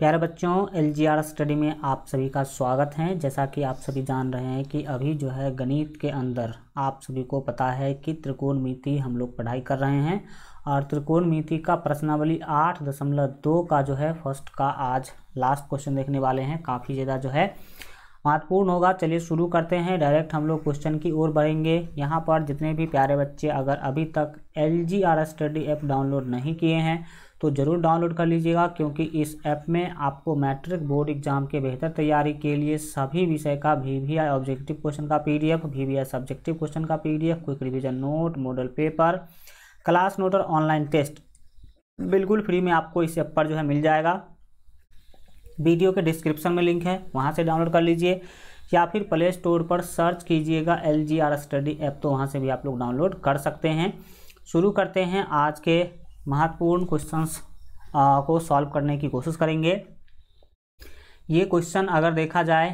प्यारे बच्चों L study में आप सभी का स्वागत है जैसा कि आप सभी जान रहे हैं कि अभी जो है गणित के अंदर आप सभी को पता है कि त्रिकोण मिति हम लोग पढ़ाई कर रहे हैं और त्रिकोण मिति का प्रश्नावली आठ दशमलव दो का जो है फर्स्ट का आज लास्ट क्वेश्चन देखने वाले हैं काफ़ी ज़्यादा जो है महत्वपूर्ण होगा चलिए शुरू करते हैं डायरेक्ट हम लोग क्वेश्चन की ओर बढ़ेंगे यहाँ पर जितने भी प्यारे बच्चे अगर अभी तक L G study app download नहीं किए हैं तो ज़रूर डाउनलोड कर लीजिएगा क्योंकि इस ऐप में आपको मैट्रिक बोर्ड एग्जाम के बेहतर तैयारी के लिए सभी विषय का V V I objective question का P D F V V I subjective question का P D F quick revision note model paper class note और ऑनलाइन टेस्ट बिल्कुल फ्री में आपको इस ऐप पर जो है मिल जाएगा वीडियो के डिस्क्रिप्शन में लिंक है वहाँ से डाउनलोड कर लीजिए या फिर प्ले स्टोर पर सर्च कीजिएगा L G R study app तो वहाँ से भी आप लोग डाउनलोड कर सकते हैं शुरू करते हैं आज के महत्वपूर्ण क्वेश्चंस को सॉल्व करने की कोशिश करेंगे ये क्वेश्चन अगर देखा जाए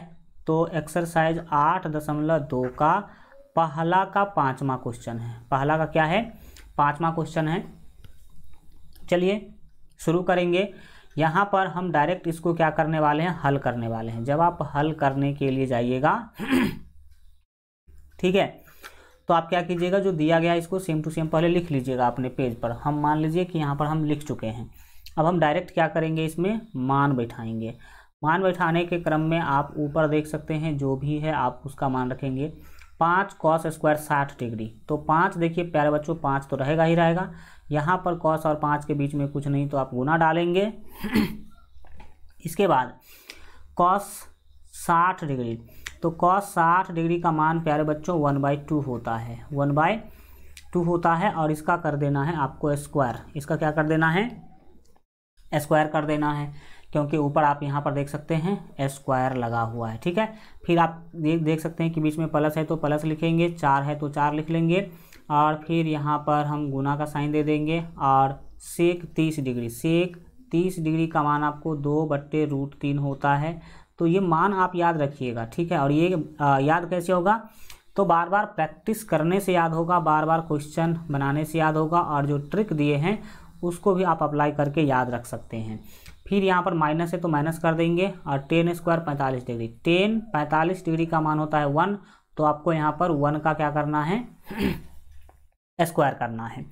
तो एक्सरसाइज आठ दशमलव दो का पहला का पांचवा क्वेश्चन है पहला का क्या है पांचवा क्वेश्चन है चलिए शुरू करेंगे यहाँ पर हम डायरेक्ट इसको क्या करने वाले हैं हल करने वाले हैं जब आप हल करने के लिए जाइएगा ठीक है तो आप क्या कीजिएगा जो दिया गया इसको सेम टू सेम पहले लिख लीजिएगा अपने पेज पर हम मान लीजिए कि यहाँ पर हम लिख चुके हैं अब हम डायरेक्ट क्या करेंगे इसमें मान बैठाएंगे मान बैठाने के क्रम में आप ऊपर देख सकते हैं जो भी है आप उसका मान रखेंगे पाँच कॉस स्क्वायर साठ डिग्री तो पाँच देखिए प्यारे बच्चों पाँच तो रहेगा ही रहेगा यहाँ पर कॉस और पाँच के बीच में कुछ नहीं तो आप गुना डालेंगे इसके बाद कॉस साठ डिग्री तो कॉस साठ डिग्री का मान प्यारे बच्चों वन बाई टू होता है वन बाई टू होता है और इसका कर देना है आपको स्क्वायर इसका क्या कर देना है स्क्वायर कर देना है क्योंकि ऊपर आप यहाँ पर देख सकते हैं स्क्वायर लगा हुआ है ठीक है फिर आप देख देख सकते हैं कि बीच में प्लस है तो प्लस लिखेंगे चार है तो चार लिख लेंगे और फिर यहाँ पर हम गुना का साइन दे देंगे और सेक तीस डिग्री सेक तीस डिग्री का मान आपको दो बट्टे रूट तीन होता है तो ये मान आप याद रखिएगा ठीक है और ये आ, याद कैसे होगा तो बार बार प्रैक्टिस करने से याद होगा बार बार क्वेश्चन बनाने से याद होगा और जो ट्रिक दिए हैं उसको भी आप अप्लाई करके याद रख सकते हैं फिर यहाँ पर माइनस है तो माइनस कर देंगे और टेन स्क्वायर पैंतालीस डिग्री टेन पैंतालीस डिग्री का मान होता है वन तो आपको यहाँ पर वन का क्या करना है स्क्वायर करना है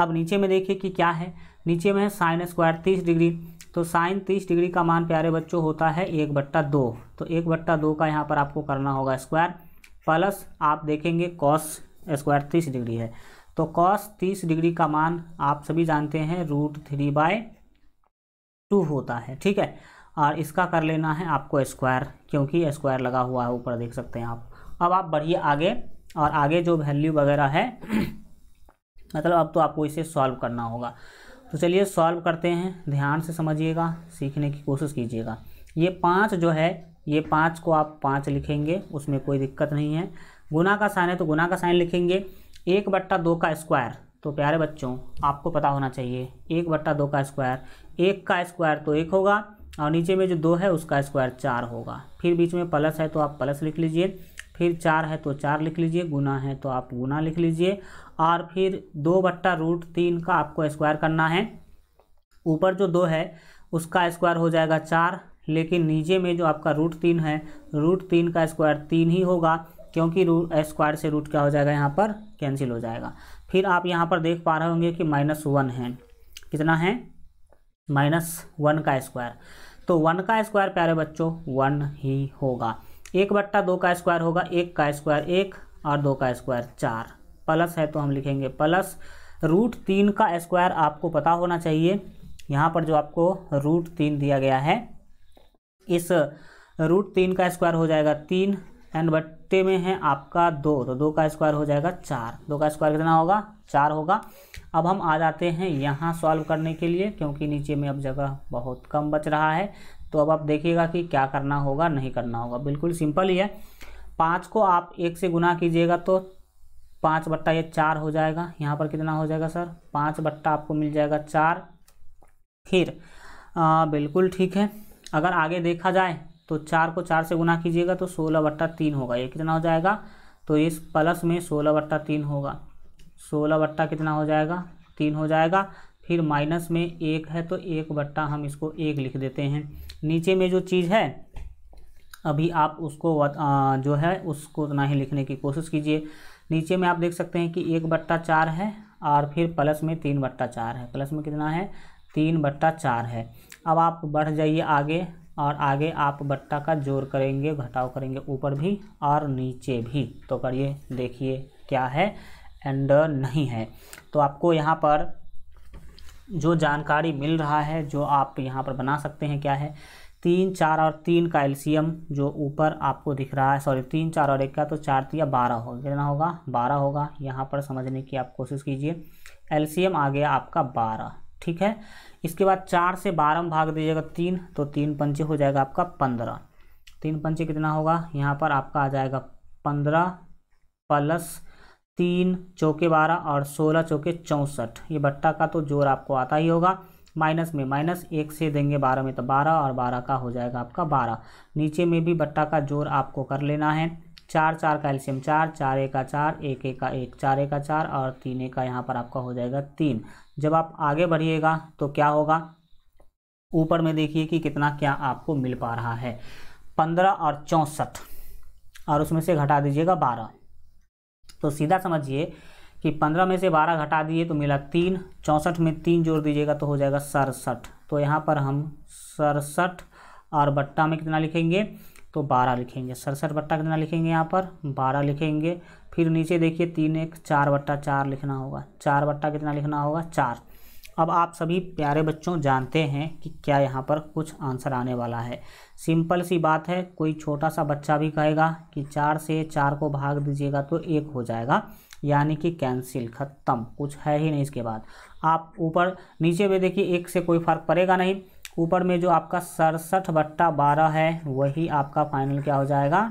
अब नीचे में देखिए कि क्या है नीचे में है साइन स्क्वायर तीस डिग्री तो साइन तीस डिग्री का मान प्यारे बच्चों होता है एक बट्टा दो तो एक बट्टा दो का यहाँ पर आपको करना होगा स्क्वायर प्लस आप देखेंगे कॉस स्क्वायर तीस डिग्री है तो कॉस तीस डिग्री का मान आप सभी जानते हैं रूट थ्री बाय टू होता है ठीक है और इसका कर लेना है आपको स्क्वायर क्योंकि स्क्वायर लगा हुआ है ऊपर देख सकते हैं आप अब आप बढ़िए आगे और आगे जो वैल्यू वगैरह है मतलब अब तो आपको इसे सॉल्व करना होगा तो चलिए सॉल्व करते हैं ध्यान से समझिएगा सीखने की कोशिश कीजिएगा ये पाँच जो है ये पाँच को आप पाँच लिखेंगे उसमें कोई दिक्कत नहीं है गुना का साइन है तो गुना का साइन लिखेंगे एक बट्टा दो का स्क्वायर तो प्यारे बच्चों आपको पता होना चाहिए एक बट्टा दो का स्क्वायर एक का स्क्वायर तो एक होगा और नीचे में जो दो है उसका स्क्वायर चार होगा फिर बीच में प्लस है तो आप प्लस लिख लीजिए फिर चार है तो चार लिख लीजिए गुना है तो आप गुना लिख लीजिए और फिर दो बट्टा रूट तीन का आपको स्क्वायर करना है ऊपर जो दो है उसका स्क्वायर हो जाएगा चार लेकिन नीचे में जो आपका रूट तीन है रूट तीन का स्क्वायर तीन ही होगा क्योंकि रूट स्क्वायर से रूट क्या हो जाएगा यहाँ पर कैंसिल हो जाएगा फिर आप यहाँ पर देख पा रहे होंगे कि माइनस वन है कितना है माइनस वन का स्क्वायर तो वन का स्क्वायर प्यारे बच्चों वन ही होगा एक बट्टा दो का स्क्वायर होगा एक का स्क्वायर एक और दो का स्क्वायर चार प्लस है तो हम लिखेंगे प्लस रूट तीन का स्क्वायर आपको पता होना चाहिए यहाँ पर जो आपको रूट तीन दिया गया है इस रूट तीन का स्क्वायर हो जाएगा तीन एंड बट्टे में है आपका दो तो दो का स्क्वायर हो जाएगा चार दो का स्क्वायर कितना होगा चार होगा अब हम आ जाते हैं यहाँ सॉल्व करने के लिए क्योंकि नीचे में अब जगह बहुत कम बच रहा है तो अब आप देखिएगा कि क्या करना होगा नहीं करना होगा बिल्कुल सिंपल ही है पाँच को आप एक से गुना कीजिएगा तो पाँच बट्टा ये चार हो जाएगा यहाँ पर कितना हो जाएगा सर पाँच बट्टा आपको मिल जाएगा चार फिर आ, बिल्कुल ठीक है अगर आगे देखा जाए तो चार को चार से गुना कीजिएगा तो सोलह बट्टा तीन होगा ये कितना हो जाएगा तो इस प्लस में सोलह बट्टा तीन होगा सोलह बट्टा कितना हो जाएगा तीन हो जाएगा फिर माइनस में एक है तो एक बट्टा हम इसको एक लिख देते हैं नीचे में जो चीज़ है अभी आप उसको जो है उसको उतना ही लिखने की कोशिश कीजिए नीचे में आप देख सकते हैं कि एक बट्टा चार है और फिर प्लस में तीन बट्टा चार है प्लस में कितना है तीन बट्टा चार है अब आप बढ़ जाइए आगे और आगे आप बट्टा का जोड़ करेंगे घटाव करेंगे ऊपर भी और नीचे भी तो करिए देखिए क्या है एंड नहीं है तो आपको यहाँ पर जो जानकारी मिल रहा है जो आप यहाँ पर बना सकते हैं क्या है तीन चार और तीन का एल्शियम जो ऊपर आपको दिख रहा है सॉरी तीन चार और एक का तो चार या बारह हो कितना होगा बारह होगा यहाँ पर समझने की आप कोशिश कीजिए एलसीएम आ गया आपका बारह ठीक है इसके बाद चार से बारह में भाग दीजिएगा तीन तो तीन पंचे हो जाएगा आपका पंद्रह तीन पंचे कितना होगा यहाँ पर आपका आ जाएगा पंद्रह प्लस तीन चौके बारह और सोलह चौके चौंसठ ये बट्टा का तो जोर आपको आता ही होगा माइनस में माइनस एक से देंगे बारह में तो बारह और बारह का हो जाएगा आपका बारह नीचे में भी बट्टा का जोर आपको कर लेना है चार चार का एल्शियम चार चार एक का चार एक एक का एक चार एक का चार और तीन एक का यहाँ पर आपका हो जाएगा तीन जब आप आगे बढ़िएगा तो क्या होगा ऊपर में देखिए कि कितना क्या आपको मिल पा रहा है पंद्रह और चौंसठ और उसमें से घटा दीजिएगा बारह तो सीधा समझिए कि पंद्रह में से बारह घटा दिए तो मिला तीन चौंसठ में तीन जोड़ दीजिएगा तो हो जाएगा सड़सठ तो यहाँ पर हम सड़सठ और बट्टा में कितना लिखेंगे तो बारह लिखेंगे सड़सठ बट्टा कितना लिखेंगे यहाँ पर बारह लिखेंगे फिर नीचे देखिए तीन एक चार बट्टा चार लिखना होगा चार बट्टा कितना लिखना होगा चार अब आप सभी प्यारे बच्चों जानते हैं कि क्या यहाँ पर कुछ आंसर आने वाला है सिंपल सी बात है कोई छोटा सा बच्चा भी कहेगा कि चार से चार को भाग दीजिएगा तो एक हो जाएगा यानी कि कैंसिल ख़त्म कुछ है ही नहीं इसके बाद आप ऊपर नीचे में देखिए एक से कोई फ़र्क पड़ेगा नहीं ऊपर में जो आपका सड़सठ बट्टा बारह है वही आपका फाइनल क्या हो जाएगा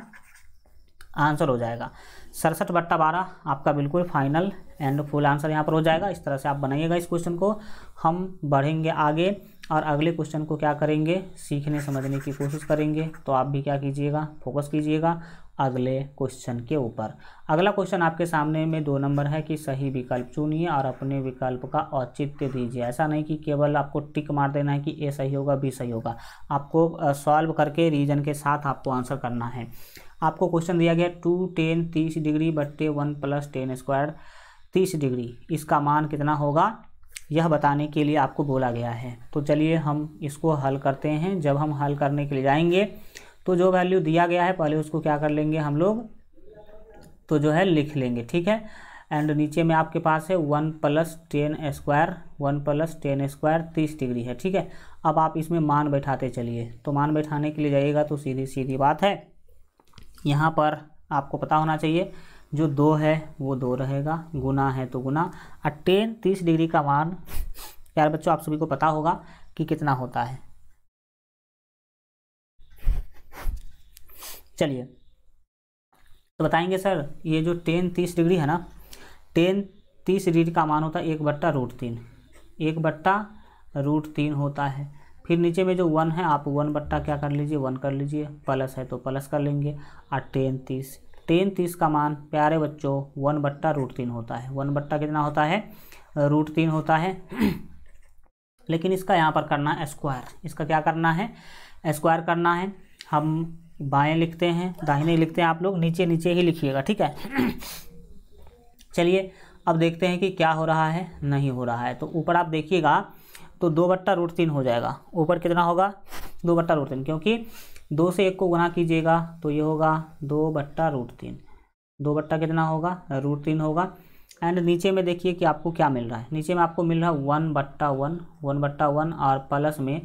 आंसर हो जाएगा सड़सठ बट्टा बारह आपका बिल्कुल फाइनल एंड फुल आंसर यहाँ पर हो जाएगा इस तरह से आप बनाइएगा इस क्वेश्चन को हम बढ़ेंगे आगे और अगले क्वेश्चन को क्या करेंगे सीखने समझने की कोशिश करेंगे तो आप भी क्या कीजिएगा फोकस कीजिएगा अगले क्वेश्चन के ऊपर अगला क्वेश्चन आपके सामने में दो नंबर है कि सही विकल्प चुनिए और अपने विकल्प का औचित्य दीजिए ऐसा नहीं कि केवल आपको टिक मार देना है कि ए सही होगा बी सही होगा आपको सॉल्व करके रीजन के साथ आपको आंसर करना है आपको क्वेश्चन दिया गया टू टेन तीस डिग्री बट्टे वन प्लस टेन स्क्वायर तीस डिग्री इसका मान कितना होगा यह बताने के लिए आपको बोला गया है तो चलिए हम इसको हल करते हैं जब हम हल करने के लिए जाएंगे तो जो वैल्यू दिया गया है पहले उसको क्या कर लेंगे हम लोग तो जो है लिख लेंगे ठीक है एंड नीचे में आपके पास है one plus tan square one plus tan square तीस डिग्री है ठीक है अब आप इसमें मान बैठाते चलिए तो मान बैठाने के लिए जाइएगा तो सीधी सीधी बात है यहाँ पर आपको पता होना चाहिए जो दो है वो दो रहेगा गुना है तो गुना और टेन तीस डिग्री का मान यार बच्चों आप सभी को पता होगा कि कितना होता है चलिए तो बताएंगे सर ये जो टेन तीस डिग्री है ना टेन तीस डिग्री का मान होता है एक बट्टा रूट तीन एक बट्टा रूट तीन होता है फिर नीचे में जो वन है आप वन बट्टा क्या कर लीजिए वन कर लीजिए प्लस है तो प्लस कर लेंगे और टेन तीस टेन तीस का मान प्यारे बच्चों वन बट्टा रूट तीन होता है वन बट्टा कितना होता है रूट तीन होता है लेकिन इसका यहाँ पर करना है स्क्वायर इसका क्या करना है स्क्वायर करना है हम बाएं लिखते हैं दाहिने लिखते हैं आप लोग नीचे नीचे ही लिखिएगा ठीक है चलिए अब देखते हैं कि क्या हो रहा है नहीं हो रहा है तो ऊपर आप देखिएगा तो दो बट्टा रूट तीन हो जाएगा ऊपर कितना होगा दो बट्टा रूट तीन क्योंकि दो से एक को गुना कीजिएगा तो ये होगा दो बट्टा रूट तीन दो बट्टा कितना होगा रूट तीन होगा एंड नीचे में देखिए कि आपको क्या मिल रहा है नीचे में आपको मिल रहा है वन बट्टा वन वन बट्टा वन और प्लस में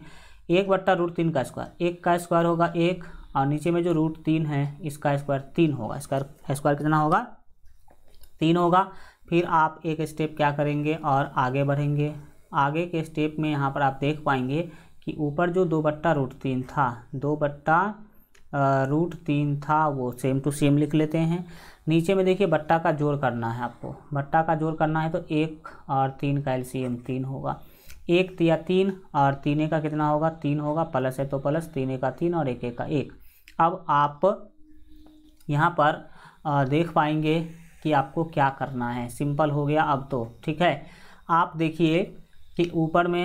एक बट्टा रूट तीन का स्क्वायर एक का स्क्वायर होगा एक और नीचे में जो रूट तीन है इसका स्क्वायर तीन होगा स्क्वायर स्क्वायर कितना होगा तीन होगा फिर आप एक स्टेप क्या करेंगे और आगे बढ़ेंगे आगे के स्टेप में यहाँ पर आप देख पाएंगे कि ऊपर जो दो बट्टा रूट तीन था दो बट्टा रूट तीन था वो सेम टू सेम लिख लेते हैं नीचे में देखिए बट्टा का जोड़ करना है आपको बट्टा का जोड़ करना है तो एक और तीन का एलसीएम तीन होगा एक या तीन और तीन का कितना होगा तीन होगा प्लस है तो प्लस तीन का तीन और एक का एक अब आप यहाँ पर देख पाएंगे कि आपको क्या करना है सिंपल हो गया अब तो ठीक है आप देखिए कि ऊपर में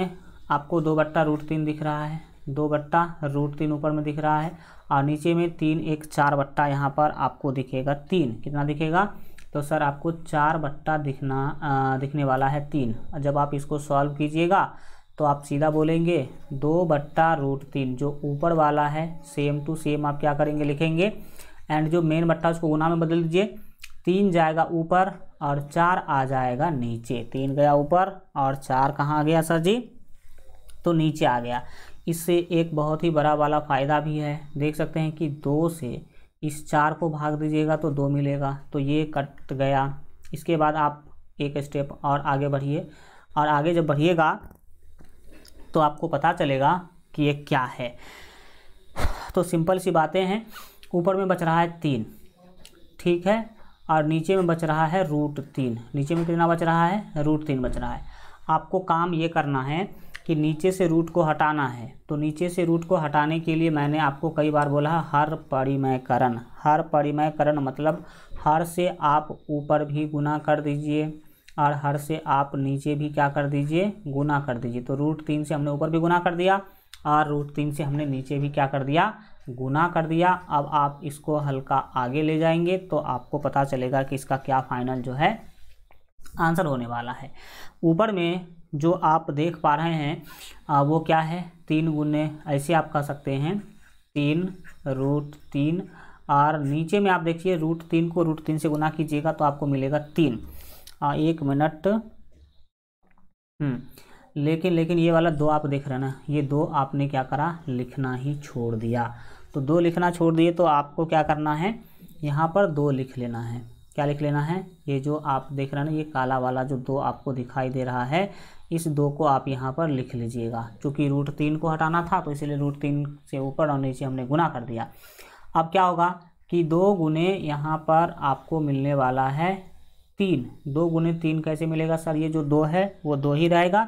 आपको दो बट्टा रूट तीन दिख रहा है दो बट्टा रूट तीन ऊपर में दिख रहा है और नीचे में तीन एक चार बट्टा यहाँ पर आपको दिखेगा तीन कितना दिखेगा तो सर आपको चार बट्टा दिखना आ, दिखने वाला है तीन जब आप इसको सॉल्व कीजिएगा तो आप सीधा बोलेंगे दो बट्टा रूट तीन जो ऊपर वाला है सेम टू सेम आप क्या करेंगे लिखेंगे एंड जो मेन बट्टा उसको गुना में बदल दीजिए तीन जाएगा ऊपर और चार आ जाएगा नीचे तीन गया ऊपर और चार कहाँ आ गया सर जी तो नीचे आ गया इससे एक बहुत ही बड़ा वाला फ़ायदा भी है देख सकते हैं कि दो से इस चार को भाग दीजिएगा तो दो मिलेगा तो ये कट गया इसके बाद आप एक स्टेप और आगे बढ़िए और आगे जब बढ़िएगा तो आपको पता चलेगा कि ये क्या है तो सिंपल सी बातें हैं ऊपर में बच रहा है तीन ठीक है और नीचे में बच रहा है रूट तीन नीचे में कितना बच रहा है रूट तीन बच रहा है आपको काम ये करना है कि नीचे से रूट को हटाना है तो नीचे से रूट को हटाने के लिए मैंने आपको कई बार बोला हर परिमयकरण हर परिमयकरण मतलब हर से आप ऊपर भी गुना कर दीजिए और हर से आप नीचे भी क्या कर दीजिए गुना कर दीजिए तो रूट तीन से हमने ऊपर भी गुना कर दिया और रूट तीन से हमने नीचे भी क्या कर दिया गुना कर दिया अब आप इसको हल्का आगे ले जाएंगे तो आपको पता चलेगा कि इसका क्या फाइनल जो है आंसर होने वाला है ऊपर में जो आप देख पा रहे हैं वो क्या है तीन गुने ऐसे आप कह सकते हैं तीन रूट तीन और नीचे में आप देखिए रूट तीन को रूट तीन से गुना कीजिएगा तो आपको मिलेगा तीन हाँ एक मिनट हम्म, लेकिन लेकिन ये वाला दो आप देख रहे हैं ना ये दो आपने क्या करा लिखना ही छोड़ दिया तो दो लिखना छोड़ दिए तो आपको क्या करना है यहाँ पर दो लिख लेना है क्या लिख लेना है ये जो आप देख रहे हैं ना ये काला वाला जो दो आपको दिखाई दे रहा है इस दो को आप यहाँ पर लिख लीजिएगा चूँकि रूट तीन को हटाना था तो इसीलिए रूट तीन से ऊपर और नीचे हमने गुना कर दिया अब क्या होगा कि दो गुने यहाँ पर आपको मिलने वाला है तीन दो गुने तीन कैसे मिलेगा सर ये जो दो है वो दो ही रहेगा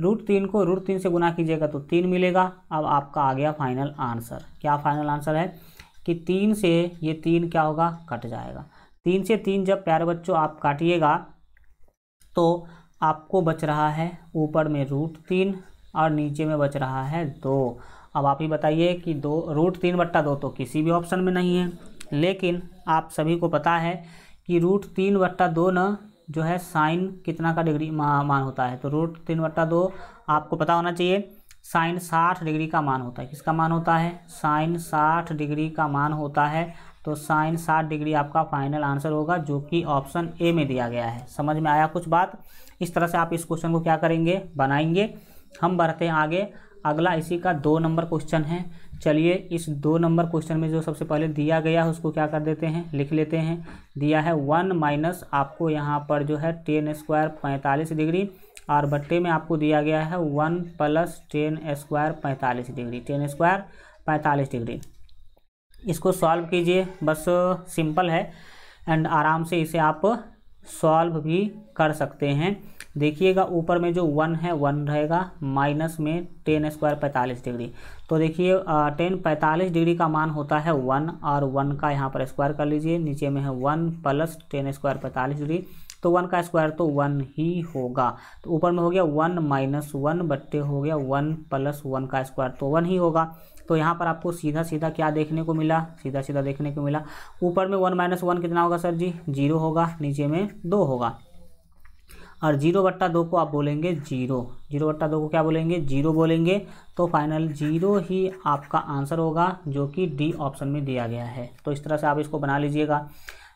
रूट तीन को रूट तीन से गुना कीजिएगा तो तीन मिलेगा अब आपका आ गया फाइनल आंसर क्या फाइनल आंसर है कि तीन से ये तीन क्या होगा कट जाएगा तीन से तीन जब प्यारे बच्चों आप काटिएगा तो आपको बच रहा है ऊपर में रूट तीन और नीचे में बच रहा है दो अब आप ही बताइए कि दो रूट तीन बट्टा दो तो किसी भी ऑप्शन में नहीं है लेकिन आप सभी को पता है कि रूट तीन वट्टा दो न जो है साइन कितना का डिग्री मान होता है तो रूट तीन वट्टा दो आपको पता होना चाहिए साइन साठ डिग्री का मान होता है किसका मान होता है साइन साठ डिग्री का मान होता है तो साइन साठ डिग्री आपका फाइनल आंसर होगा जो कि ऑप्शन ए में दिया गया है समझ में आया कुछ बात इस तरह से आप इस क्वेश्चन को क्या करेंगे बनाएंगे हम बढ़ते हैं आगे अगला इसी का दो नंबर क्वेश्चन है चलिए इस दो नंबर क्वेश्चन में जो सबसे पहले दिया गया है उसको क्या कर देते हैं लिख लेते हैं दिया है वन माइनस आपको यहाँ पर जो है टेन स्क्वायर पैंतालीस डिग्री और बट्टे में आपको दिया गया है वन प्लस टेन स्क्वायर पैंतालीस डिग्री टेन स्क्वायर पैंतालीस डिग्री इसको सॉल्व कीजिए बस सिंपल है एंड आराम से इसे आप सॉल्व भी कर सकते हैं देखिएगा ऊपर में जो वन है वन रहेगा माइनस में टेन स्क्वायर पैंतालीस डिग्री तो देखिए टेन पैंतालीस डिग्री का मान होता है वन और वन का यहाँ पर स्क्वायर कर लीजिए नीचे में है वन प्लस टेन स्क्वायर पैंतालीस डिग्री तो वन का स्क्वायर तो वन ही होगा तो ऊपर में हो गया वन माइनस वन बट्टे हो गया वन प्लस वन का स्क्वायर तो वन ही होगा तो यहाँ पर आपको सीधा सीधा क्या देखने को मिला सीधा सीधा देखने को मिला ऊपर में वन माइनस वन कितना होगा सर जी जीरो होगा नीचे में दो होगा और जीरो बट्टा दो को आप बोलेंगे जीरो जीरो बट्टा दो को क्या बोलेंगे जीरो बोलेंगे तो फाइनल जीरो ही आपका आंसर होगा जो कि डी ऑप्शन में दिया गया है तो इस तरह से आप इसको बना लीजिएगा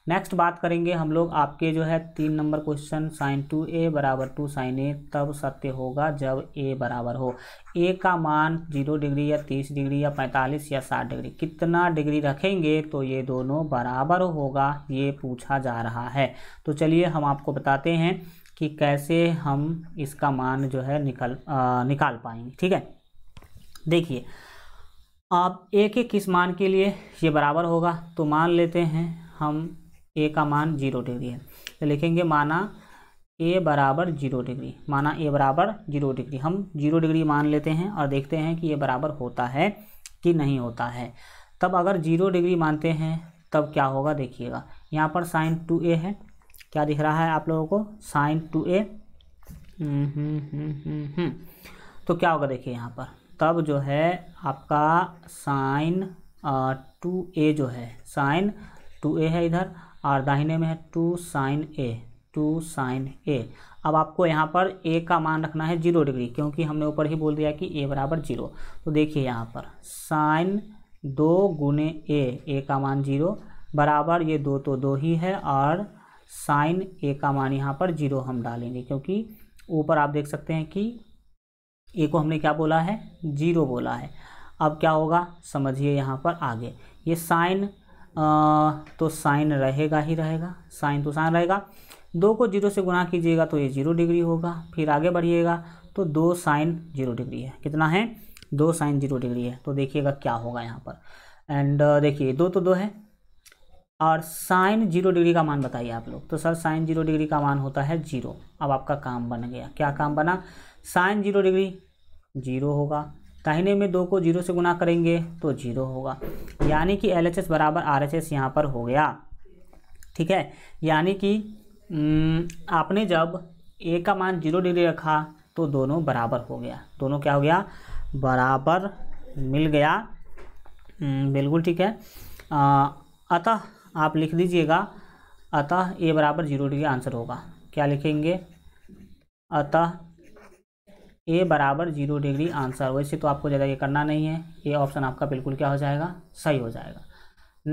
नेक्स्ट बात करेंगे हम लोग आपके जो है तीन number question sine two A बराबर टू साइन ए तब सत्य होगा जब ए बराबर हो ए का मान जीरो डिग्री या तीस डिग्री या पैंतालीस या साठ डिग्री कितना डिग्री रखेंगे तो ये दोनों बराबर होगा ये पूछा जा रहा है तो चलिए हम आपको बताते हैं कि कैसे हम इसका मान जो है निकल आ, निकाल पाएंगे ठीक है देखिए आप एक एक किस मान के लिए ये बराबर होगा तो मान लेते हैं हम ए का मान जीरो डिग्री है तो लिखेंगे माना ए बराबर जीरो डिग्री माना ए बराबर जीरो डिग्री हम जीरो डिग्री मान लेते हैं और देखते हैं कि ये बराबर होता है कि नहीं होता है तब अगर जीरो डिग्री मानते हैं तब क्या होगा देखिएगा यहाँ पर साइन टू ए है क्या दिख रहा है आप लोगों को साइन टू ए हम्म, हम्म, हम्म, तो क्या होगा देखिए यहाँ पर तब जो है आपका साइन टू ए जो है साइन टू ए है इधर और दाहिने में है two sine A two sine A अब आपको यहाँ पर ए का मान रखना है जीरो डिग्री क्योंकि हमने ऊपर ही बोल दिया कि ए बराबर जीरो तो देखिए यहाँ पर साइन दो गुने ए ए का मान जीरो बराबर ये दो तो दो ही है और साइन ए का मान यहाँ पर जीरो हम डालेंगे क्योंकि ऊपर आप देख सकते हैं कि ए को हमने क्या बोला है जीरो बोला है अब क्या होगा समझिए यहाँ पर आगे ये साइन तो साइन रहेगा ही रहेगा साइन तो साइन रहेगा दो को जीरो से गुना कीजिएगा तो ये जीरो डिग्री होगा फिर आगे बढ़िएगा तो दो साइन जीरो डिग्री है कितना है दो साइन जीरो डिग्री है तो देखिएगा क्या होगा यहाँ पर एंड देखिए दो तो दो है और साइन जीरो डिग्री का मान बताइए आप लोग तो सर साइन जीरो डिग्री का मान होता है जीरो अब आपका काम बन गया क्या काम बना साइन जीरो डिग्री जीरो होगा दाहिने में दो को जीरो से गुना करेंगे तो जीरो होगा यानी कि एल एच एस बराबर आर एच एस यहाँ पर हो गया ठीक है यानी कि हम्म, आपने जब ए का मान जीरो डिग्री रखा तो दोनों बराबर हो गया दोनों क्या हो गया बराबर मिल गया हम्म, बिल्कुल ठीक है अतः आप लिख दीजिएगा अतः ए बराबर जीरो डिग्री आंसर होगा क्या लिखेंगे अतः ए बराबर जीरो डिग्री आंसर वैसे तो आपको ज़्यादा ये करना नहीं है ये ऑप्शन आपका बिल्कुल क्या हो जाएगा सही हो जाएगा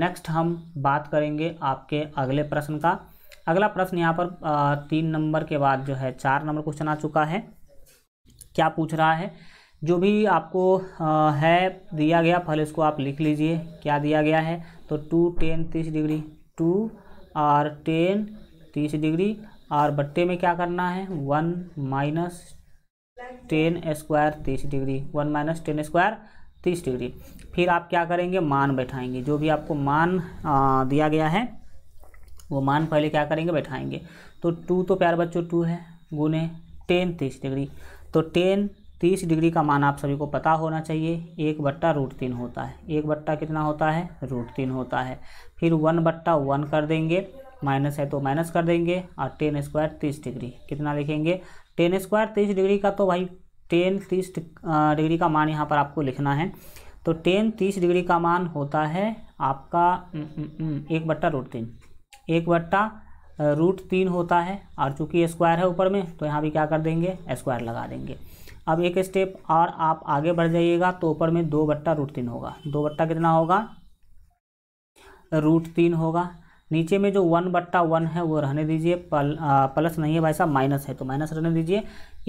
नेक्स्ट हम बात करेंगे आपके अगले प्रश्न का अगला प्रश्न यहाँ पर तीन नंबर के बाद जो है चार नंबर क्वेश्चन आ चुका है क्या पूछ रहा है जो भी आपको है दिया गया फल इसको आप लिख लीजिए क्या दिया गया है तो टू टेन तीस डिग्री टू आर टेन तीस डिग्री आर बट्टे में क्या करना है वन माइनस टेन स्क्वायर तीस degree one minus tan square तीस डिग्री फिर आप क्या करेंगे मान बैठाएंगे जो भी आपको मान आ, दिया गया है वो मान पहले क्या करेंगे बैठाएंगे तो टू तो प्यार बच्चों टू है गुने टेन तीस डिग्री तो टेन तीस डिग्री का मान आप सभी को पता होना चाहिए एक बट्टा रूट तीन होता है एक बट्टा कितना होता है रूट तीन होता है फिर वन बट्टा वन कर देंगे माइनस है तो माइनस कर देंगे और टेन स्क्वायर तीस डिग्री कितना लिखेंगे टेन स्क्वायर तीस डिग्री का तो भाई टेन तीस डिग्री का मान यहाँ पर आपको लिखना है तो टेन तीस डिग्री का मान होता है आपका न, न, न, एक बट्टा रूट तीन एक बट्टा रूट तीन होता है और चूँकि स्क्वायर है ऊपर में तो यहाँ भी क्या कर देंगे स्क्वायर लगा देंगे अब एक स्टेप और आप आगे बढ़ जाइएगा तो ऊपर में दो बट्टा रूट तीन होगा दो बट्टा कितना होगा रूट तीन होगा नीचे में जो वन बट्टा वन है वो रहने दीजिए पल, प्लस नहीं है भाई साहब माइनस है तो माइनस रहने दीजिए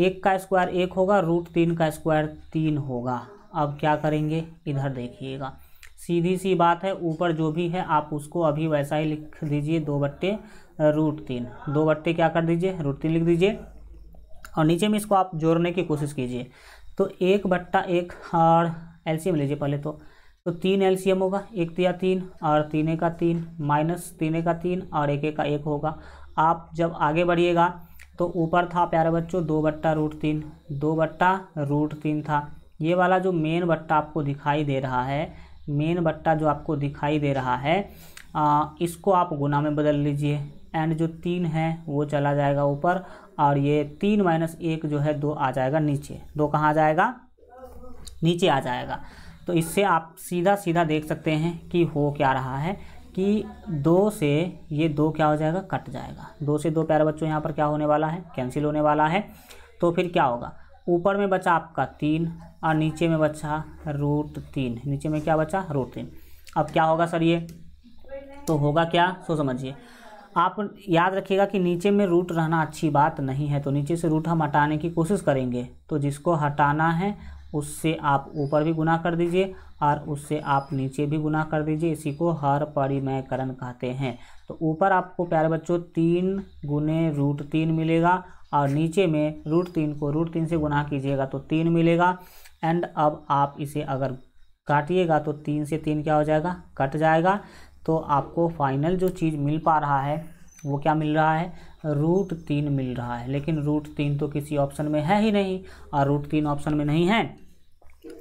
एक का स्क्वायर एक होगा रूट तीन का स्क्वायर तीन होगा अब क्या करेंगे इधर देखिएगा सीधी सी बात है ऊपर जो भी है आप उसको अभी वैसा ही लिख दीजिए दो बट्टे रूट तीन दो बट्टे क्या कर दीजिए रूट तीन लिख दीजिए और नीचे में इसको आप जोड़ने की कोशिश कीजिए तो एक बट्टा एक और एलसीएम लीजिए पहले तो तो तीन एलसीएम होगा एक तिया तो तीन और तीन एक का तीन माइनस तीन एक का तीन और एक एक का एक होगा आप जब आगे बढ़िएगा तो ऊपर था प्यारे बच्चों दो बट्टा रूट तीन दो बट्टा रूट तीन था ये वाला जो मेन बट्टा आपको दिखाई दे रहा है मेन बट्टा जो आपको दिखाई दे रहा है आ, इसको आप गुना में बदल लीजिए एंड जो तीन है वो चला जाएगा ऊपर और ये तीन माइनस एक जो है दो आ जाएगा नीचे दो कहाँ आ जाएगा नीचे आ जाएगा तो इससे आप सीधा सीधा देख सकते हैं कि हो क्या रहा है कि दो से ये दो क्या हो जाएगा कट जाएगा दो से दो प्यारे बच्चों यहाँ पर क्या होने वाला है कैंसिल होने वाला है तो फिर क्या होगा ऊपर में बचा आपका तीन और नीचे में बचा रूट तीन नीचे में क्या बचा रूट तीन अब क्या होगा सर ये तो होगा क्या सो समझिए आप याद रखिएगा कि नीचे में रूट रहना अच्छी बात नहीं है तो नीचे से रूट हम हटाने की कोशिश करेंगे तो जिसको हटाना है उससे आप ऊपर भी गुना कर दीजिए और उससे आप नीचे भी गुना कर दीजिए इसी को हर परिमयकरण कहते हैं तो ऊपर आपको प्यारे बच्चों तीन गुने रूट तीन मिलेगा और नीचे में रूट तीन को रूट तीन से गुना कीजिएगा तो तीन मिलेगा एंड अब आप इसे अगर काटिएगा तो तीन से तीन क्या हो जाएगा कट जाएगा तो आपको फाइनल जो चीज़ मिल पा रहा है वो क्या मिल रहा है रूट तीन मिल रहा है लेकिन रूट तीन तो किसी ऑप्शन में है ही नहीं और रूट तीन ऑप्शन में नहीं है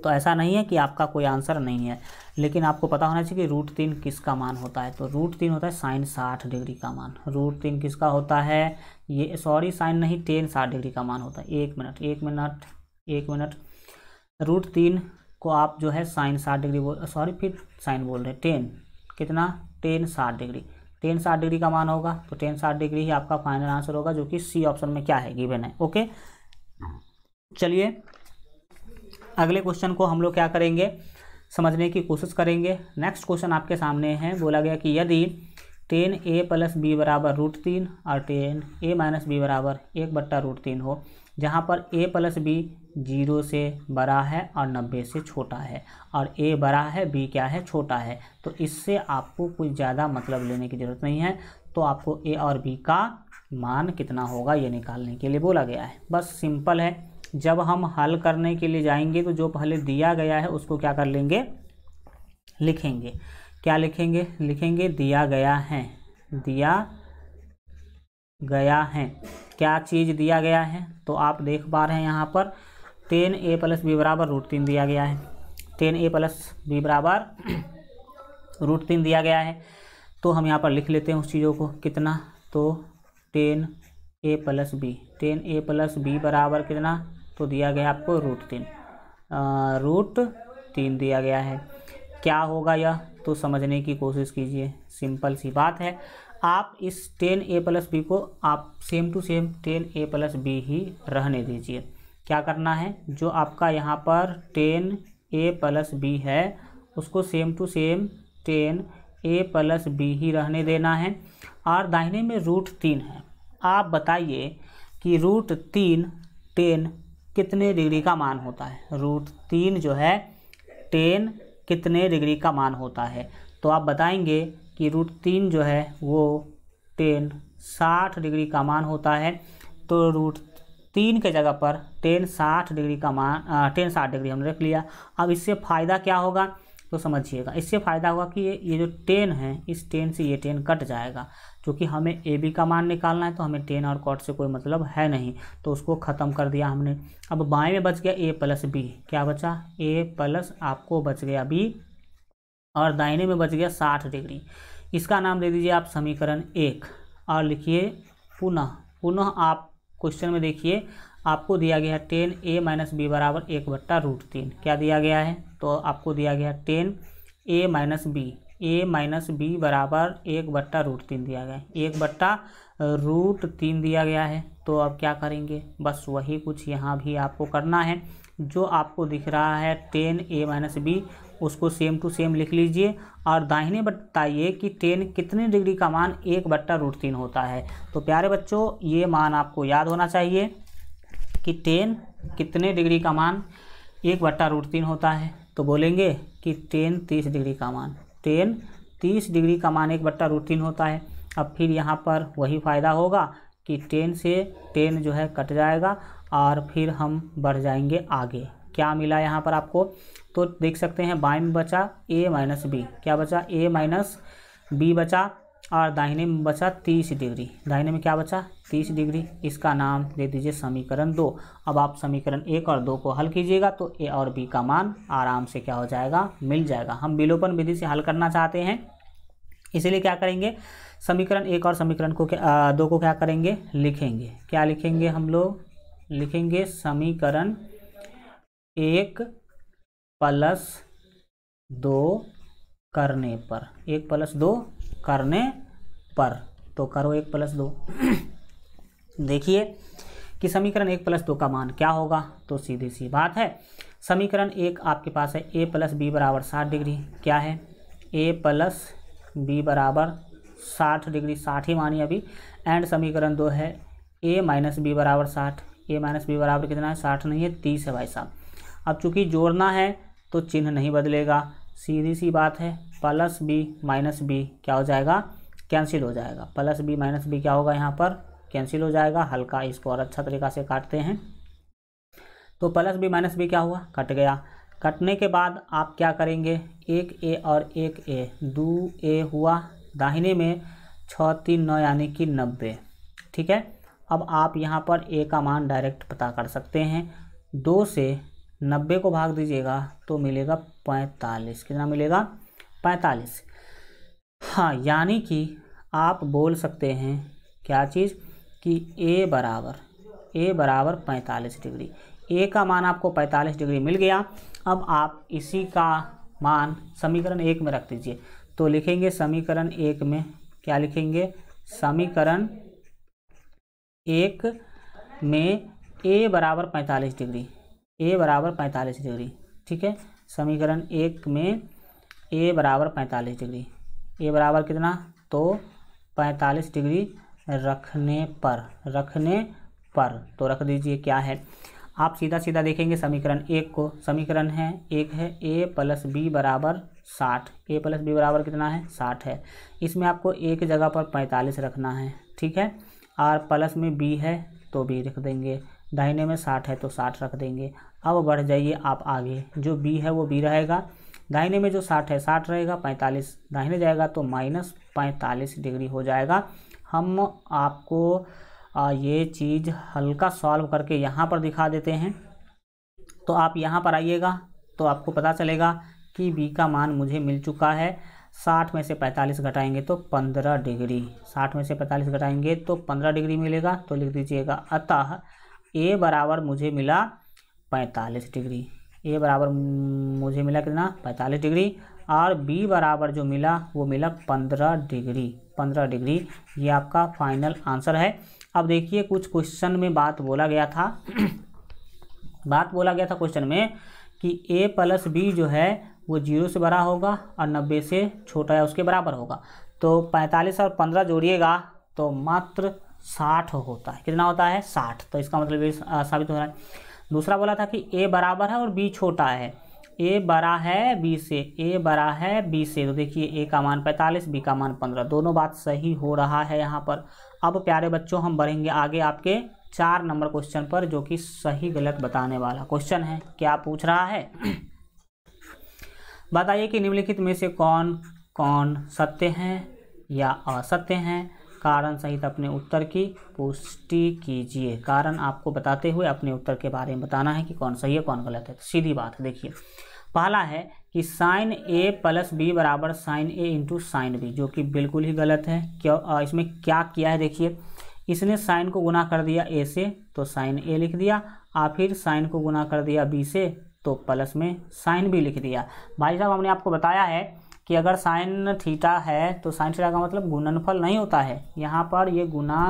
तो ऐसा नहीं है कि आपका कोई आंसर नहीं है लेकिन आपको पता होना चाहिए कि रूट तीन किसका मान होता है तो रूट तीन होता है साइन साठ डिग्री का मान रूट तीन किसका होता है ये सॉरी साइन नहीं टेन साठ डिग्री का मान होता है एक मिनट एक मिनट एक मिनट रूट तीन को आप जो है साइन साठ डिग्री बोल सॉरी फिर साइन बोल रहे टेन कितना टेन साठ डिग्री टेन साठ डिग्री का मान होगा तो टेन साठ डिग्री ही आपका फाइनल आंसर होगा जो कि सी ऑप्शन में क्या है गिवन है ओके चलिए अगले क्वेश्चन को हम लोग क्या करेंगे समझने की कोशिश करेंगे नेक्स्ट क्वेश्चन आपके सामने है बोला गया कि यदि टेन ए प्लस बी बराबर रूट तीन और टेन ए माइनस बी बराबर एक बट्टा रूट तीन हो जहाँ पर ए प्लस बी जीरो से बड़ा है और नब्बे से छोटा है और ए बड़ा है बी क्या है छोटा है तो इससे आपको कुछ ज़्यादा मतलब लेने की ज़रूरत नहीं है तो आपको ए और बी का मान कितना होगा ये निकालने के लिए बोला गया है बस सिंपल है जब हम हल करने के लिए जाएंगे तो जो पहले दिया गया है उसको क्या कर लेंगे लिखेंगे क्या लिखेंगे लिखेंगे दिया गया है दिया गया है क्या चीज़ दिया गया है तो आप देख पा रहे हैं यहाँ पर टेन ए प्लस बी बराबर रूट तीन दिया गया है टेन ए प्लस बी बराबर रूट तीन दिया गया है तो हम यहाँ पर लिख लेते हैं उस चीज़ों को कितना तो tan A plus B tan A plus B बराबर कितना तो दिया गया आपको रूट तीन रूट तीन दिया गया है क्या होगा यह तो समझने की कोशिश कीजिए सिंपल सी बात है आप इस टेन ए प्लस बी को आप same to same tan A plus B ही रहने दीजिए क्या करना है जो आपका यहाँ पर टेन ए प्लस बी है उसको same to same tan A plus B ही रहने देना है और दाहिने में रूट तीन है आप बताइए कि रूट तीन टेन कितने डिग्री का मान होता है रूट तीन जो है टेन कितने डिग्री का मान होता है तो आप बताएंगे कि रूट तीन जो है वो टेन साठ डिग्री का मान होता है तो रूट तीन के जगह पर टेन साठ डिग्री का मान टेन साठ डिग्री हमने रख लिया अब इससे फ़ायदा क्या होगा तो समझिएगा इससे फ़ायदा होगा कि ये ये जो टेन है इस टेन से ये टेन कट जाएगा क्योंकि हमें ए बी का मान निकालना है तो हमें टेन और कॉट से कोई मतलब है नहीं तो उसको ख़त्म कर दिया हमने अब बाएँ में बच गया ए प्लस बी क्या बचा ए प्लस आपको बच गया बी और दाहिने में बच गया साठ डिग्री इसका नाम दे दीजिए आप समीकरण एक और लिखिए पुनः पुनः आप क्वेश्चन में देखिए आपको दिया गया है टेन ए माइनस बी बराबर एक बट्टा रूट तीन क्या दिया गया है तो आपको दिया गया है tan A minus B A minus B बराबर एक बट्टा रूट तीन दिया गया है एक बट्टा रूट तीन दिया गया है तो अब क्या करेंगे बस वही कुछ यहाँ भी आपको करना है जो आपको दिख रहा है टेन ए माइनस बी उसको सेम टू सेम लिख लीजिए और दाहिने बताइए कि टेन कितने डिग्री का मान एक बट्टा रूट तीन होता है तो प्यारे बच्चों ये मान आपको याद होना चाहिए कि टेन कितने डिग्री का मान एक बट्टा रूट तीन होता है तो बोलेंगे कि टेन तीस डिग्री का मान टेन तीस डिग्री का मान एक बट्टा रूट तीन होता है अब फिर यहाँ पर वही फ़ायदा होगा कि टेन से टेन जो है कट जाएगा और फिर हम बढ़ जाएंगे आगे क्या मिला यहाँ पर आपको तो देख सकते हैं बाएं में बचा ए माइनस बी क्या बचा ए माइनस बी बचा और दाहिने में बचा तीस डिग्री दाहिने में क्या बचा तीस डिग्री इसका नाम दे दीजिए समीकरण दो अब आप समीकरण एक और दो को हल कीजिएगा तो ए और बी का मान आराम से क्या हो जाएगा मिल जाएगा हम विलोपन विधि से हल करना चाहते हैं इसीलिए क्या करेंगे समीकरण एक और समीकरण को क्या आ, दो को क्या करेंगे लिखेंगे क्या लिखेंगे हम लोग लिखेंगे समीकरण एक प्लस दो करने पर एक प्लस दो करने पर तो करो एक प्लस दो देखिए कि समीकरण एक प्लस दो का मान क्या होगा तो सीधी सी बात है समीकरण एक आपके पास है ए प्लस बी बराबर साठ डिग्री क्या है ए प्लस बी बराबर साठ डिग्री साठ ही मानिए अभी एंड समीकरण दो है ए माइनस बी बराबर साठ ए माइनस बी बराबर कितना है साठ नहीं है तीस है भाई साहब अब चूंकि जोड़ना है तो चिन्ह नहीं बदलेगा सीधी सी बात है प्लस बी माइनस बी क्या हो जाएगा कैंसिल हो जाएगा प्लस बी माइनस बी क्या होगा यहाँ पर कैंसिल हो जाएगा हल्का इसको और अच्छा तरीका से काटते हैं तो प्लस बी माइनस बी क्या हुआ कट गया कटने के बाद आप क्या करेंगे एक ए और एक ए दो ए हुआ दाहिने में छः तीन नौ यानी कि नब्बे ठीक है अब आप यहाँ पर ए का मान डायरेक्ट पता कर सकते हैं दो से नब्बे को भाग दीजिएगा तो मिलेगा पैंतालीस कितना मिलेगा पैंतालीस हाँ यानी कि आप बोल सकते हैं क्या चीज़ कि ए बराबर ए बराबर पैंतालीस डिग्री ए का मान आपको पैंतालीस डिग्री मिल गया अब आप इसी का मान समीकरण एक में रख दीजिए तो लिखेंगे समीकरण एक में क्या लिखेंगे समीकरण एक में ए बराबर पैंतालीस डिग्री ए बराबर पैंतालीस डिग्री ठीक है समीकरण एक में ए बराबर पैंतालीस डिग्री ए बराबर कितना तो पैंतालीस डिग्री रखने पर रखने पर तो रख दीजिए क्या है आप सीधा सीधा देखेंगे समीकरण एक को समीकरण है एक है ए प्लस बी बराबर साठ ए प्लस बी बराबर कितना है साठ है इसमें आपको एक जगह पर पैंतालीस रखना है ठीक है और प्लस में बी है तो बी रख देंगे दाहिने में साठ है तो साठ रख देंगे अब बढ़ जाइए आप आगे जो बी है वो बी रहेगा दाहिने में जो साठ है साठ रहेगा पैंतालीस दाहिने जाएगा तो माइनस पैंतालीस डिग्री हो जाएगा हम आपको ये चीज़ हल्का सॉल्व करके यहाँ पर दिखा देते हैं तो आप यहाँ पर आइएगा तो आपको पता चलेगा कि बी का मान मुझे मिल चुका है साठ में से पैंतालीस घटाएंगे तो पंद्रह डिग्री साठ में से पैंतालीस घटाएंगे तो पंद्रह डिग्री मिलेगा तो लिख दीजिएगा अतः ए बराबर मुझे मिला पैंतालीस डिग्री ए बराबर मुझे मिला कितना पैंतालीस डिग्री और बी बराबर जो मिला वो मिला पंद्रह डिग्री पंद्रह डिग्री ये आपका फाइनल आंसर है अब देखिए कुछ क्वेश्चन में बात बोला गया था बात बोला गया था क्वेश्चन में कि ए प्लस बी जो है वो जीरो से बड़ा होगा और नब्बे से छोटा या उसके बराबर होगा तो पैंतालीस और पंद्रह जोड़िएगा तो मात्र साठ होता है कितना होता है साठ तो इसका मतलब ये साबित हो रहा है दूसरा बोला था कि ए बराबर है और बी छोटा है ए बड़ा है बी से ए बड़ा है बी से तो देखिए ए का मान 45 बी का मान 15 दोनों बात सही हो रहा है यहाँ पर अब प्यारे बच्चों हम बढ़ेंगे आगे आपके चार नंबर क्वेश्चन पर जो कि सही गलत बताने वाला क्वेश्चन है क्या पूछ रहा है बताइए कि निम्नलिखित में से कौन कौन सत्य हैं या असत्य हैं कारण सहित अपने उत्तर की पुष्टि कीजिए कारण आपको बताते हुए अपने उत्तर के बारे में बताना है कि कौन सही है कौन गलत है तो सीधी बात है देखिए पहला है कि साइन ए प्लस बी बराबर sine A into sine B जो कि बिल्कुल ही गलत है क्यों इसमें क्या किया है देखिए इसने साइन को गुना कर दिया ए से तो साइन ए लिख दिया आ फिर साइन को गुना कर दिया बी से तो प्लस में साइन बी लिख दिया भाई साहब हमने आपको बताया है कि अगर साइन थीटा है तो साइन थीटा का मतलब गुणनफल नहीं होता है यहाँ पर ये गुना